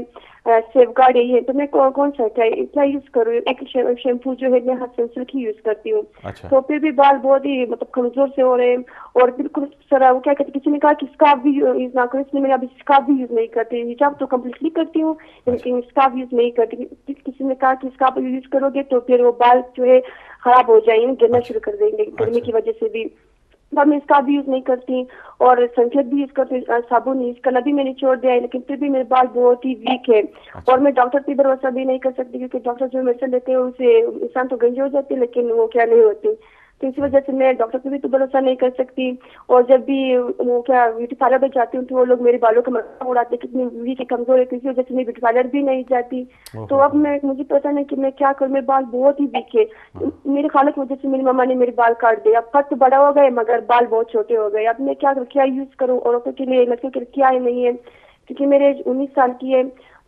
सेफ गार्ड यही है तो मैं कौन, सा क्या क्या यूज़ करूँ एक शैम्पू जो है मैं हर सेंसर की यूज़ करती हूँ अच्छा। तो फिर भी बाल बहुत ही मतलब कमजोर से हो रहे हैं और बिल्कुल सरा वो क्या कहते किसी ने कहा कि स्का भी यूज़ ना करो इसलिए मैं अभी स्काफ भी यूज़ नहीं करती हिजाब तो कम्प्लीटली करती हूँ लेकिन अच्छा। स्काफ यूज़ नहीं करती किसी ने कहा कि स्का यूज़ करोगे तो फिर वो बाल जो है खराब हो जाए गिरना अच्छा। शुरू कर देंगे गर्मी अच्छा। की वजह से भी हम इसका भी यूज नहीं करती और सनसेट भी यूज करती साबुन यूज करना भी मैंने छोड़ दिया है लेकिन फिर भी मेरे बाल बहुत ही वीक है अच्छा। और मैं डॉक्टर पे भरोसा भी नहीं कर सकती क्योंकि डॉक्टर जो मेडिसिन लेते हैं उसे इंसान तो गंजी हो जाते हैं लेकिन वो क्या नहीं होती तो इसी वजह से मैं डॉक्टर पे भी तो भरोसा नहीं कर सकती और जब भी वो क्या ब्यूटी पार्लर पर जाती हूँ तो वो लोग मेरे बालों का मजाक उड़ाते कितनी वीक है कमजोर है किसी वजह से मैं ब्यूटी पार्लर भी नहीं जाती तो अब मैं मुझे पता नहीं कि मैं क्या करूँ मेरे बाल बहुत ही वीक है हाँ। मेरे खाने की वजह से मेरी मम्मा ने मेरे बाल काट दिया अब फट तो बड़ा हो गए मगर बाल बहुत छोटे हो गए अब मैं क्या क्या यूज करूँ औरतों के लिए लड़कियों के लिए क्या है नहीं है क्योंकि मेरे उन्नीस साल की है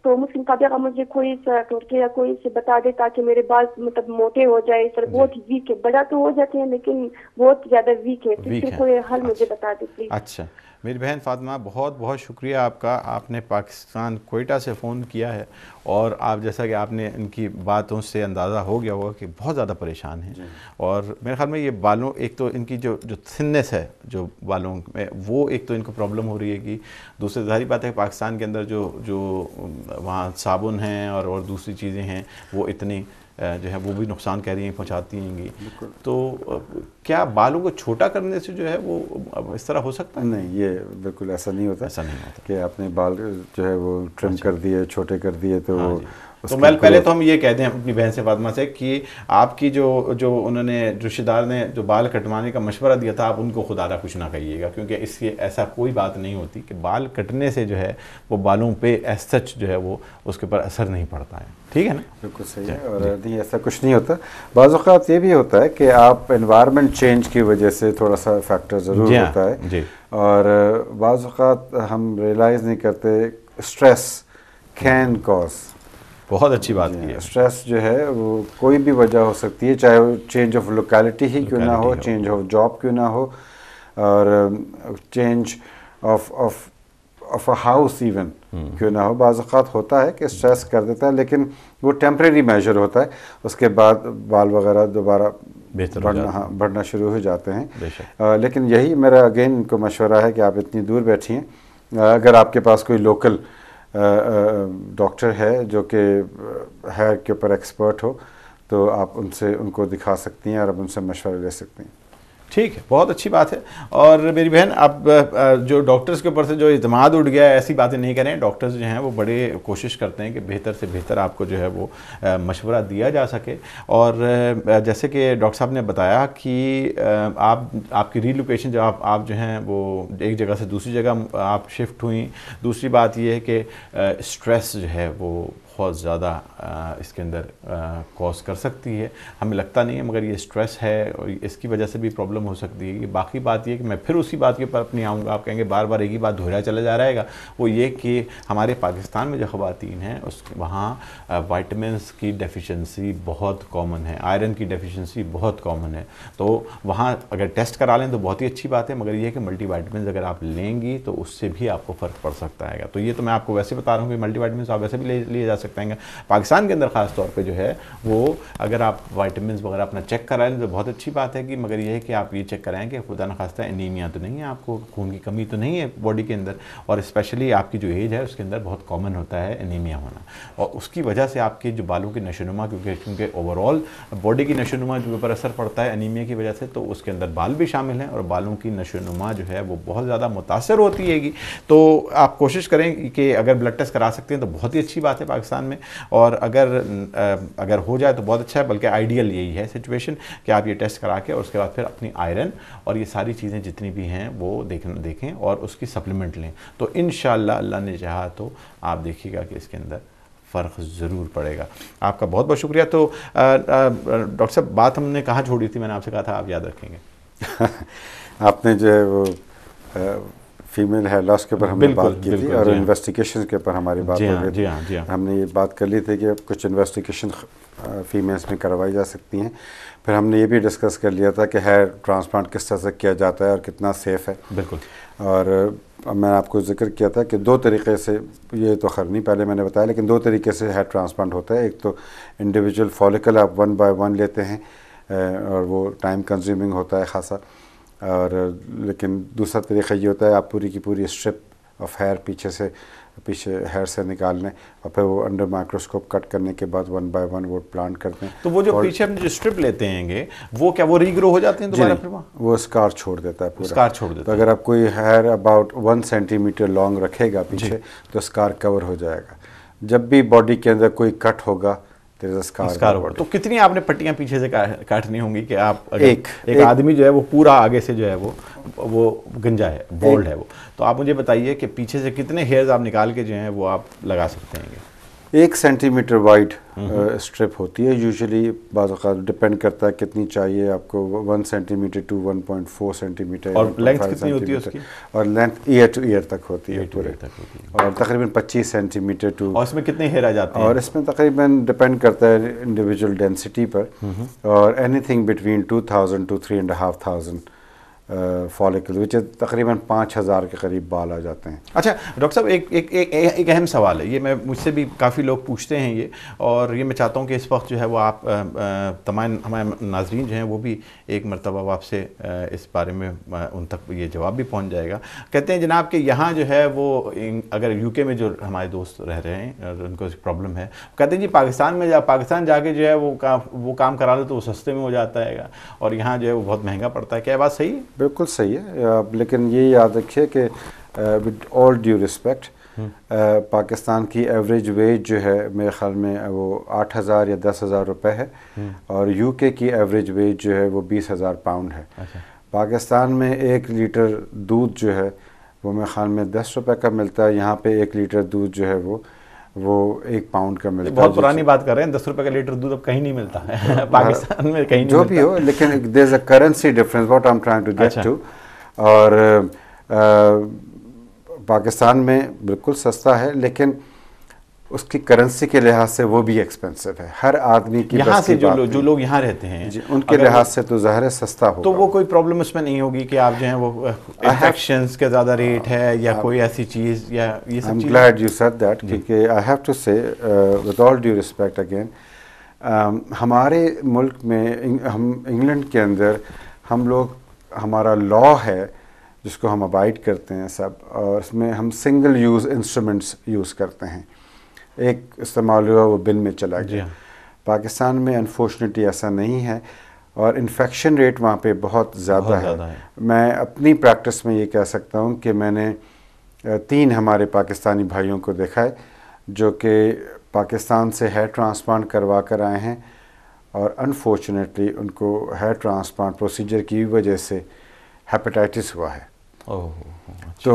तो मुस्लिम काव्या का मुझे कोई टोटके या कोई से बता दे ताकि मेरे बाल मतलब मोटे हो जाए सर बहुत वीक है बड़ा तो हो जाते हैं लेकिन बहुत ज्यादा वीक है तो कोई हल मुझे अच्छा। बता दे प्लीज अच्छा मेरी बहन फातिमा बहुत बहुत शुक्रिया आपका आपने पाकिस्तान कोयटा से फ़ोन किया है और आप जैसा कि आपने इनकी बातों से अंदाज़ा हो गया होगा कि बहुत ज़्यादा परेशान हैं और मेरे ख्याल में ये बालों एक तो इनकी जो जो थिननेस है जो बालों में वो एक तो इनको प्रॉब्लम हो रही है कि दूसरी जारी बात है पाकिस्तान के अंदर जो जो वहाँ साबुन हैं और, और दूसरी चीज़ें हैं वो इतनी जो है वो भी नुकसान कह रही हैं पहुँचाती हैंगी तो क्या बालों को छोटा करने से जो है वो इस तरह हो सकता है नहीं ये बिल्कुल ऐसा नहीं होता ऐसा नहीं होता कि आपने बाल जो है वो ट्रिम अच्छा। कर दिए छोटे कर दिए तो हाँ तो मैं पहले तो हम ये कह दें अपनी बहन से फातमा से कि आपकी जो जो उन्होंने रिश्तेदार ने जो बाल कटवाने का मशवरा दिया था आप उनको खुदारा कुछ ना कहिएगा क्योंकि इससे ऐसा कोई बात नहीं होती कि बाल कटने से जो है वो बालों पे सच जो है वो उसके ऊपर असर नहीं पड़ता है ठीक है ना बिल्कुल सही है और नहीं ऐसा कुछ नहीं होता बाज़ात ये भी होता है कि आप इन्वायरमेंट चेंज की वजह से थोड़ा सा फैक्टर ज़रूर हाँ, होता है और बाज़ात हम रियलाइज़ नहीं करते स्ट्रेस कैन कॉज बहुत अच्छी बात हाँ, है स्ट्रेस जो है वो कोई भी वजह हो सकती है चाहे वो चेंज ऑफ लोकेलिटी ही क्यों ना हो चेंज ऑफ जॉब क्यों ना हो और change of of of a house even क्यों ना हो बात होता है कि स्ट्रेस कर देता है लेकिन वो टेम्प्रेरी मेजर होता है उसके बाद बाल वगैरह दोबारा बेहतर हाँ, बढ़ना शुरू हो जाते हैं आ, लेकिन यही मेरा अगेन इनको मशवरा है कि आप इतनी दूर बैठी हैं अगर आपके पास कोई लोकल डॉक्टर है जो कि हेयर के ऊपर एक्सपर्ट हो तो आप उनसे उनको दिखा सकती हैं और अब उनसे मशवरा ले सकती हैं ठीक है बहुत अच्छी बात है और मेरी बहन आप जो डॉक्टर्स के ऊपर से जो इतमाद उठ गया ऐसी बातें नहीं करें डॉक्टर्स जो हैं वो बड़े कोशिश करते हैं कि बेहतर से बेहतर आपको जो है वो मशवरा दिया जा सके और जैसे कि डॉक्टर साहब ने बताया कि आप आपकी रीलोकेशन जब आप आप जो हैं वो एक जगह से दूसरी जगह आप शिफ्ट हुई दूसरी बात यह है कि स्ट्रेस जो है वो बहुत ज़्यादा इसके अंदर कॉज कर सकती है हमें लगता नहीं है मगर ये स्ट्रेस है और इसकी वजह से भी प्रॉब्लम हो सकती है बाकी बात ये कि मैं फिर उसी बात के ऊपर अपनी आऊँगा आप कहेंगे बार बार एक ही बात दोहरा चला जा रहा है वो ये कि हमारे पाकिस्तान में जो खुवान हैं उस वहाँ वाइटमिनस की डेफिशेंसी बहुत कॉमन है आयरन की डेफिशेंसी बहुत कॉमन है तो वहाँ अगर टेस्ट करा लें तो बहुत ही अच्छी बात है मगर यह कि मल्टी अगर आप लेंगी तो उससे भी आपको फ़र्क पड़ सकता है तो ये तो मैं आपको वैसे बता रहा हूँ कि मल्टी आप वैसे भी ले लिए जा सकते सकते हैं पाकिस्तान के अंदर ख़ास तौर पे जो है वो अगर आप वाइटमिन वगैरह अपना चेक करा लें तो बहुत अच्छी बात है कि मगर यह है कि आप ये चेक कराएं कि खुदा खास्ता एनीमिया तो नहीं है आपको खून की कमी तो नहीं है बॉडी के अंदर और स्पेशली आपकी जो एज है उसके अंदर बहुत कॉमन होता है एनीमिया होना और उसकी वजह से आपके जो बालों की नशोनुमा क्योंकि क्योंकि ओवरऑल बॉडी की नशोनुमा के ऊपर असर पड़ता है एनीमिया की वजह से तो उसके अंदर बाल भी शामिल हैं और बालों की नशोनुमा जो है वो बहुत ज़्यादा मुतासर होती हैगी तो आप कोशिश करें कि अगर ब्लड टेस्ट करा सकते हैं तो बहुत ही अच्छी बात है पाकिस्तान पाकिस्तान में और अगर अगर हो जाए तो बहुत अच्छा है बल्कि आइडियल यही है सिचुएशन कि आप ये टेस्ट करा के और उसके बाद फिर अपनी आयरन और ये सारी चीज़ें जितनी भी हैं वो देखें देखें और उसकी सप्लीमेंट लें तो इन अल्लाह ने चाहा तो आप देखिएगा कि इसके अंदर फ़र्क ज़रूर पड़ेगा आपका बहुत बहुत शुक्रिया तो डॉक्टर साहब बात हमने कहाँ छोड़ी थी मैंने आपसे कहा था आप याद रखेंगे [LAUGHS] आपने जो है वो फीमेल हेयर लॉस के ऊपर हमने बात की थी और इन्वेस्टिगेशन हाँ। के ऊपर हमारी बात हो हाँ, गई हाँ, हमने ये बात कर ली थी कि कुछ इन्वेस्टिगेशन फीमेल्स में करवाई जा सकती हैं फिर हमने ये भी डिस्कस कर लिया था कि हेयर ट्रांसप्लांट किस तरह से किया जाता है और कितना सेफ़ है बिल्कुल और मैंने आपको जिक्र किया था कि दो तरीके से ये तो खर नहीं पहले मैंने बताया लेकिन दो तरीके से हेयर ट्रांसप्लांट होता है एक तो इंडिविजुअल फॉलिकल आप वन बाय वन लेते हैं और वो टाइम कंज्यूमिंग होता है ख़ासा और लेकिन दूसरा तरीका ये होता है आप पूरी की पूरी स्ट्रिप ऑफ हेयर पीछे से पीछे हेयर से निकाल लें और फिर वो अंडर माइक्रोस्कोप कट करने के बाद वन बाय वन वो प्लांट करते हैं तो वो जो पीछे हम जो स्ट्रिप लेते हैं वो क्या वो रीग्रो हो जाते हैं दोबारा फिर वो स्कार छोड़ देता है पूरा स्कार छोड़ देता तो अगर आप कोई hair about one centimetre long रखेगा पीछे तो स्कार कवर हो जाएगा जब भी बॉडी के अंदर कोई कट होगा तो कितनी आपने पट्टियां पीछे से काटनी होंगी कि आप अगर एक, एक, एक आदमी जो है वो पूरा आगे से जो है वो वो गंजा है बोल्ड है वो तो आप मुझे बताइए कि पीछे से कितने हेयर्स आप निकाल के जो है वो आप लगा सकते हैं एक सेंटीमीटर वाइड स्ट्रिप होती है यूजुअली बाज़ा डिपेंड करता है कितनी चाहिए आपको one centimetre to one point four centimetre और लेंथ कितनी होती है उसकी और लेंथ ईयर टू ईयर तक होती है पूरे और तकरीबन पच्चीस सेंटीमीटर टू और इसमें कितने हेरा जाते हैं और इसमें तकरीबन डिपेंड करता है इंडिविजुअल डेंसिटी पर हम्म। और anything between two thousand to three and half thousand follicle which तकरीबन पाँच हज़ार के करीब बाल आ जाते हैं अच्छा डॉक्टर साहब एक एक एक, एक अहम सवाल है ये मैं मुझसे भी काफ़ी लोग पूछते हैं ये और ये मैं चाहता हूँ कि इस वक्त जो है वो आप तमाम हमारे नाजरीन जो हैं वो भी एक मरतबा आपसे इस बारे में उन तक ये जवाब भी पहुँच जाएगा कहते हैं जनाब के यहाँ जो है वो अगर के में जो हमारे दोस्त रह रहे हैं उनको प्रॉब्लम है कहते हैं जी पाकिस्तान में जा पाकिस्तान जाके जो है वो काम वो काम करा लो तो वो सस्ते में हो जाता है और यहाँ जो है वो बहुत महंगा पड़ता है क्या बात सही है बिल्कुल सही है लेकिन ये याद रखिए कि with all due respect Pakistan की एवरेज वेज जो है मेरे ख्याल में वो आठ हज़ार या दस हज़ार रुपये है हम्म। और यूके की एवरेज वेज जो है वो बीस हज़ार पाउंड है अच्छा। पाकिस्तान में एक लीटर दूध जो है वो मेरे ख्याल में दस रुपये का मिलता है यहाँ पे एक लीटर दूध जो है वो वो एक पाउंड का मिलता है बहुत पुरानी बात कर रहे हैं दस रुपए का लीटर दूध अब कहीं नहीं मिलता है हाँ। [LAUGHS] पाकिस्तान में कहीं जो भी हो लेकिन देर अच्छा। A currency difference what I am trying to get to और पाकिस्तान में बिल्कुल सस्ता है लेकिन उसकी करेंसी के लिहाज से वो भी एक्सपेंसिव है हर आदमी की यहाँ से जो लोग जो लोग यहाँ रहते हैं उनके लिहाज से तो जहर है सस्ता हो तो वो कोई प्रॉब्लम उसमें नहीं होगी कि आप जो है वो इन्फेक्शन का ज़्यादा रेट है या कोई ऐसी चीज़ या ये सब ग्लैड यू सेड दैट क्योंकि I have to say with all due respect again हमारे मुल्क में हम इंग्लैंड के अंदर हम लोग हमारा लॉ है जिसको हम अबाइड करते हैं सब और इसमें हम सिंगल यूज़ इंस्ट्रूमेंट्स यूज़ करते हैं एक इस्तेमाल हुआ वो बिल में चला गया हाँ। पाकिस्तान में अनफॉर्चुनेटली ऐसा नहीं है और इन्फेक्शन रेट वहाँ पे बहुत ज़्यादा है।, है मैं अपनी प्रैक्टिस में ये कह सकता हूँ कि मैंने तीन हमारे पाकिस्तानी भाइयों को देखा है जो कि पाकिस्तान से हेयर ट्रांसप्लांट करवा कर आए हैं और अनफॉर्चुनेटली उनको हेयर ट्रांसप्लांट प्रोसीजर की वजह से हेपेटाइटिस हुआ है तो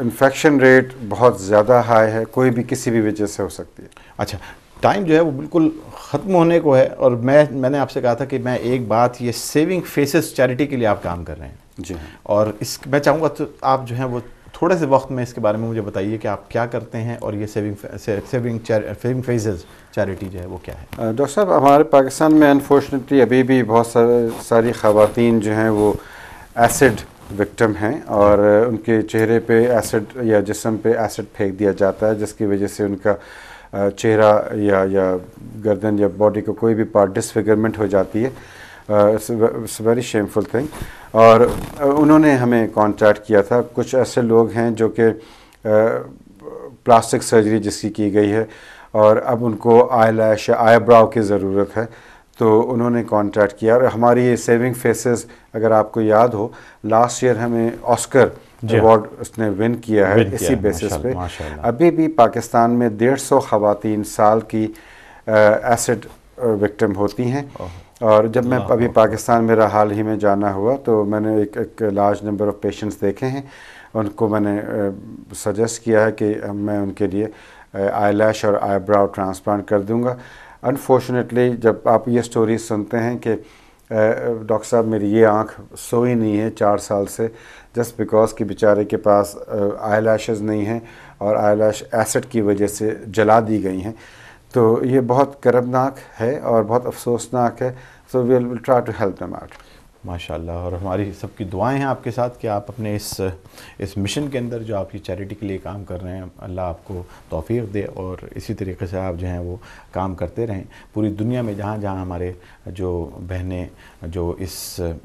इन्फेक्शन रेट बहुत ज़्यादा हाई है कोई भी किसी भी वजह से हो सकती है अच्छा टाइम जो है वो बिल्कुल ख़त्म होने को है और मैं मैंने आपसे कहा था कि मैं एक बात ये सेविंग फेसेस चैरिटी के लिए आप काम कर रहे हैं जी हाँ। और इस मैं चाहूँगा तो आप जो है वो थोड़े से वक्त में इसके बारे में मुझे बताइए कि आप क्या करते हैं और ये saving saving saving phases charity जो है वो क्या है डॉक्टर साहब हमारे पाकिस्तान में अनफॉर्चुनेटली अभी भी बहुत सारे सारी खातन जो हैं वो एसिड विक्टिम हैं और उनके चेहरे पे एसिड या जिसम पे एसिड फेंक दिया जाता है जिसकी वजह से उनका चेहरा या या गर्दन या बॉडी को कोई भी पार्ट डिसफिगरमेंट हो जाती है इट्स वेरी शेमफुल थिंग और उन्होंने हमें कांटेक्ट किया था कुछ ऐसे लोग हैं जो कि प्लास्टिक सर्जरी जिसकी की गई है और अब उनको आई लैश या आई ब्राउ की ज़रूरत है तो उन्होंने कांटेक्ट किया और हमारी ये सेविंग फेसेस अगर आपको याद हो लास्ट ईयर हमें ऑस्कर अवार्ड हाँ। उसने विन किया है विन इसी बेसिस पे अभी भी पाकिस्तान में डेढ़ सौ खातन साल की एसिड विक्टिम होती हैं और जब मैं अभी पाकिस्तान मेरा हाल ही में जाना हुआ तो मैंने एक एक लार्ज नंबर ऑफ़ पेशेंट्स देखे हैं उनको मैंने सजेस्ट किया है कि मैं उनके लिए आई लैश और आईब्राउ ट्रांसप्लांट कर दूंगा अनफॉर्चुनेटली जब आप ये स्टोरी सुनते हैं कि डॉक्टर साहब मेरी ये आँख सोई नहीं है चार साल से जस्ट बिकॉज़ कि बेचारे के पास आई नहीं हैं और आई एसिड की वजह से जला दी गई हैं तो ये बहुत करबनाक है और बहुत अफसोसनाक है so we will try to help them out माशाल्लाह और हमारी सबकी दुआएं हैं आपके साथ कि आप अपने इस इस मिशन के अंदर जो आपकी चैरिटी के लिए काम कर रहे हैं अल्लाह आपको तोफ़ी दे और इसी तरीके से आप जो हैं वो काम करते रहें पूरी दुनिया में जहाँ जहाँ हमारे जो बहनें जो इस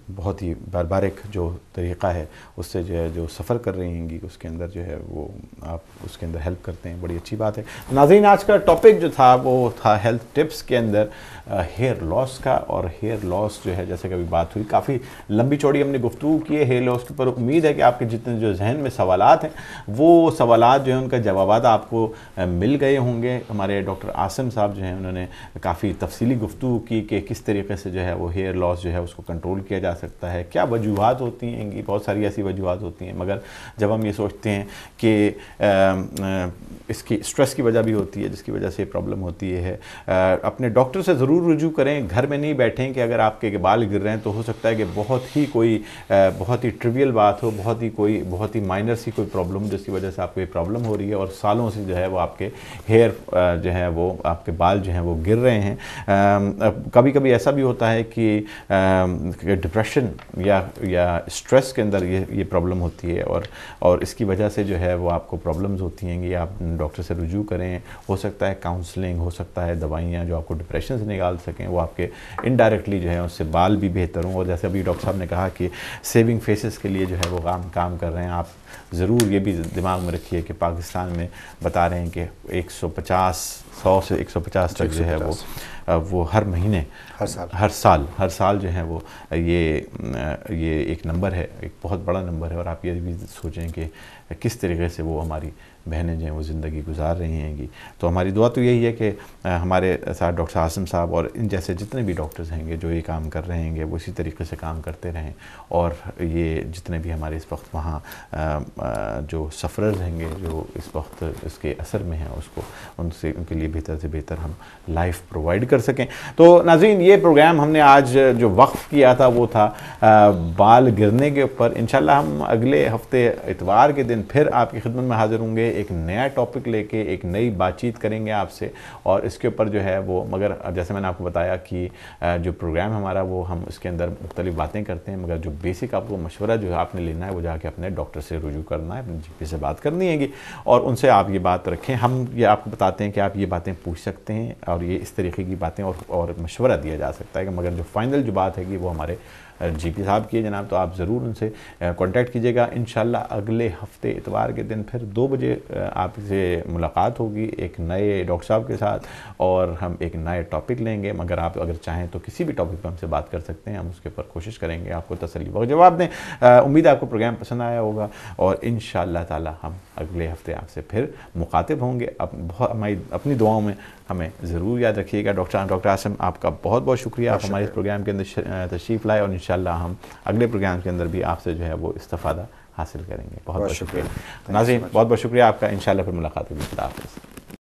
बहुत ही बारबारिक जो तरीक़ा है उससे जो है जो सफ़र कर रही होंगी उसके अंदर जो है वो आप उसके अंदर हेल्प करते हैं बड़ी अच्छी बात है नाजीन आज का टॉपिक जो था वो था हेल्थ टिप्स के अंदर हेयर लॉस का और हेयर लॉस जो है जैसे कभी बात हुई काफ़ी काफ़ी लंबी चौड़ी हमने गुफ्तु की है हेल हॉस्टल पर उम्मीद है कि आपके जितने जो जहन में सवाल हैं वो सवाल जो है उनका जवाब आपको मिल गए होंगे हमारे डॉक्टर आसम साहब जो हैं उन्होंने काफ़ी तफसीली गुफ्तु की कि किस तरीके से जो है वो हेयर लॉस जो है उसको कंट्रोल किया जा सकता है क्या वजूहत होती हैं इनकी बहुत सारी ऐसी वजूहत होती हैं मगर जब हम ये सोचते हैं कि इसकी स्ट्रेस की वजह भी होती है जिसकी वजह से प्रॉब्लम होती है अपने डॉक्टर से ज़रूर रुजू करें घर में नहीं बैठें कि अगर आपके बाल गिर रहे हैं तो हो सकता है कि बहुत ही कोई बहुत ही ट्रिवियल बात हो बहुत ही कोई बहुत ही माइनर सी कोई प्रॉब्लम जिसकी वजह से आपको ये प्रॉब्लम हो रही है और सालों से जो है वो आपके हेयर जो है वो आपके बाल जो हैं वो गिर रहे हैं कभी कभी ऐसा भी होता है कि डिप्रेशन या या स्ट्रेस के अंदर ये ये प्रॉब्लम होती है और और इसकी वजह से जो है वो आपको प्रॉब्लम्स होती हैं कि आप डॉक्टर से रुजू करें हो सकता है काउंसलिंग हो सकता है दवाइयाँ जो आपको डिप्रेशन से निकाल सकें वो आपके इनडायरेक्टली जो है उससे बाल भी बेहतर हों और जैसे जैसे अभी डॉक्टर साहब ने कहा कि सेविंग फेसेस के लिए जो है वो काम काम कर रहे हैं आप ज़रूर ये भी दिमाग में रखिए कि पाकिस्तान में बता रहे हैं कि 150 100 से 150 तक जो है वो वो हर महीने हर साल हर साल हर साल जो है वो ये ये एक नंबर है एक बहुत बड़ा नंबर है और आप ये भी सोचें कि किस तरीके से वो हमारी बहनें जो हैं वो ज़िंदगी गुजार रही हैंगी तो हमारी दुआ तो यही है कि हमारे साथ डॉक्टर आसम साहब और इन जैसे जितने भी डॉक्टर्स हैंगे जो ये काम कर रहे हैंगे वो इसी तरीके से काम करते रहें और ये जितने भी हमारे इस वक्त वहाँ जो सफ़रर्स हैंगे जो इस वक्त इसके असर में हैं उसको उनसे उनके लिए बेहतर से बेहतर हम लाइफ प्रोवाइड कर सकें तो नाजीन ये प्रोग्राम हमने आज जो वक्फ़ किया था वो था आ, बाल गिरने के ऊपर इन हम अगले हफ्ते इतवार के दिन फिर आपकी खिदमत में हाज़िर होंगे एक नया टॉपिक लेके एक नई बातचीत करेंगे आपसे और इसके ऊपर जो है वो मगर जैसे मैंने आपको बताया कि जो प्रोग्राम हमारा वो हम उसके अंदर मुख्तलिफ बातें करते हैं मगर जो बेसिक आपको मशवरा जो है आपने लेना है वो जाके अपने डॉक्टर से रुजू करना है अपने जी से बात करनी है और उनसे आप ये बात रखें हम ये आपको बताते हैं कि आप ये बातें पूछ सकते हैं और ये इस तरीके की बातें और और मशवरा दिया जा सकता है मगर जो फाइनल जो बात है कि वो हमारे जीपी साहब की है जनाब तो आप ज़रूर उनसे कांटेक्ट कीजिएगा इन अगले हफ्ते इतवार के दिन फिर दो बजे आपसे मुलाकात होगी एक नए डॉक्टर साहब के साथ और हम एक नए टॉपिक लेंगे मगर आप अगर चाहें तो किसी भी टॉपिक पर हमसे बात कर सकते हैं हम उसके ऊपर कोशिश करेंगे आपको तसली बहुत जवाब दें उम्मीद आपको प्रोग्राम पसंद आया होगा और इन ताला हम अगले हफ्ते आपसे फिर मुखातिब होंगे अब बहुत हमारी अपनी दुआओं में हमें ज़रूर याद रखिएगा डॉक्टर डॉक्टर आसम आपका बहुत बहुत शुक्रिया आप हमारे इस प्रोग्राम के अंदर तशरीफ़ लाए और इन हम अगले प्रोग्राम के अंदर भी आपसे जो है वो इस्ता हासिल करेंगे बहुत बहुत शुक्रिया नाजिम बहुत बहुत शुक्रिया आपका इन फिर मुलाकात होगी खुदा हाफ़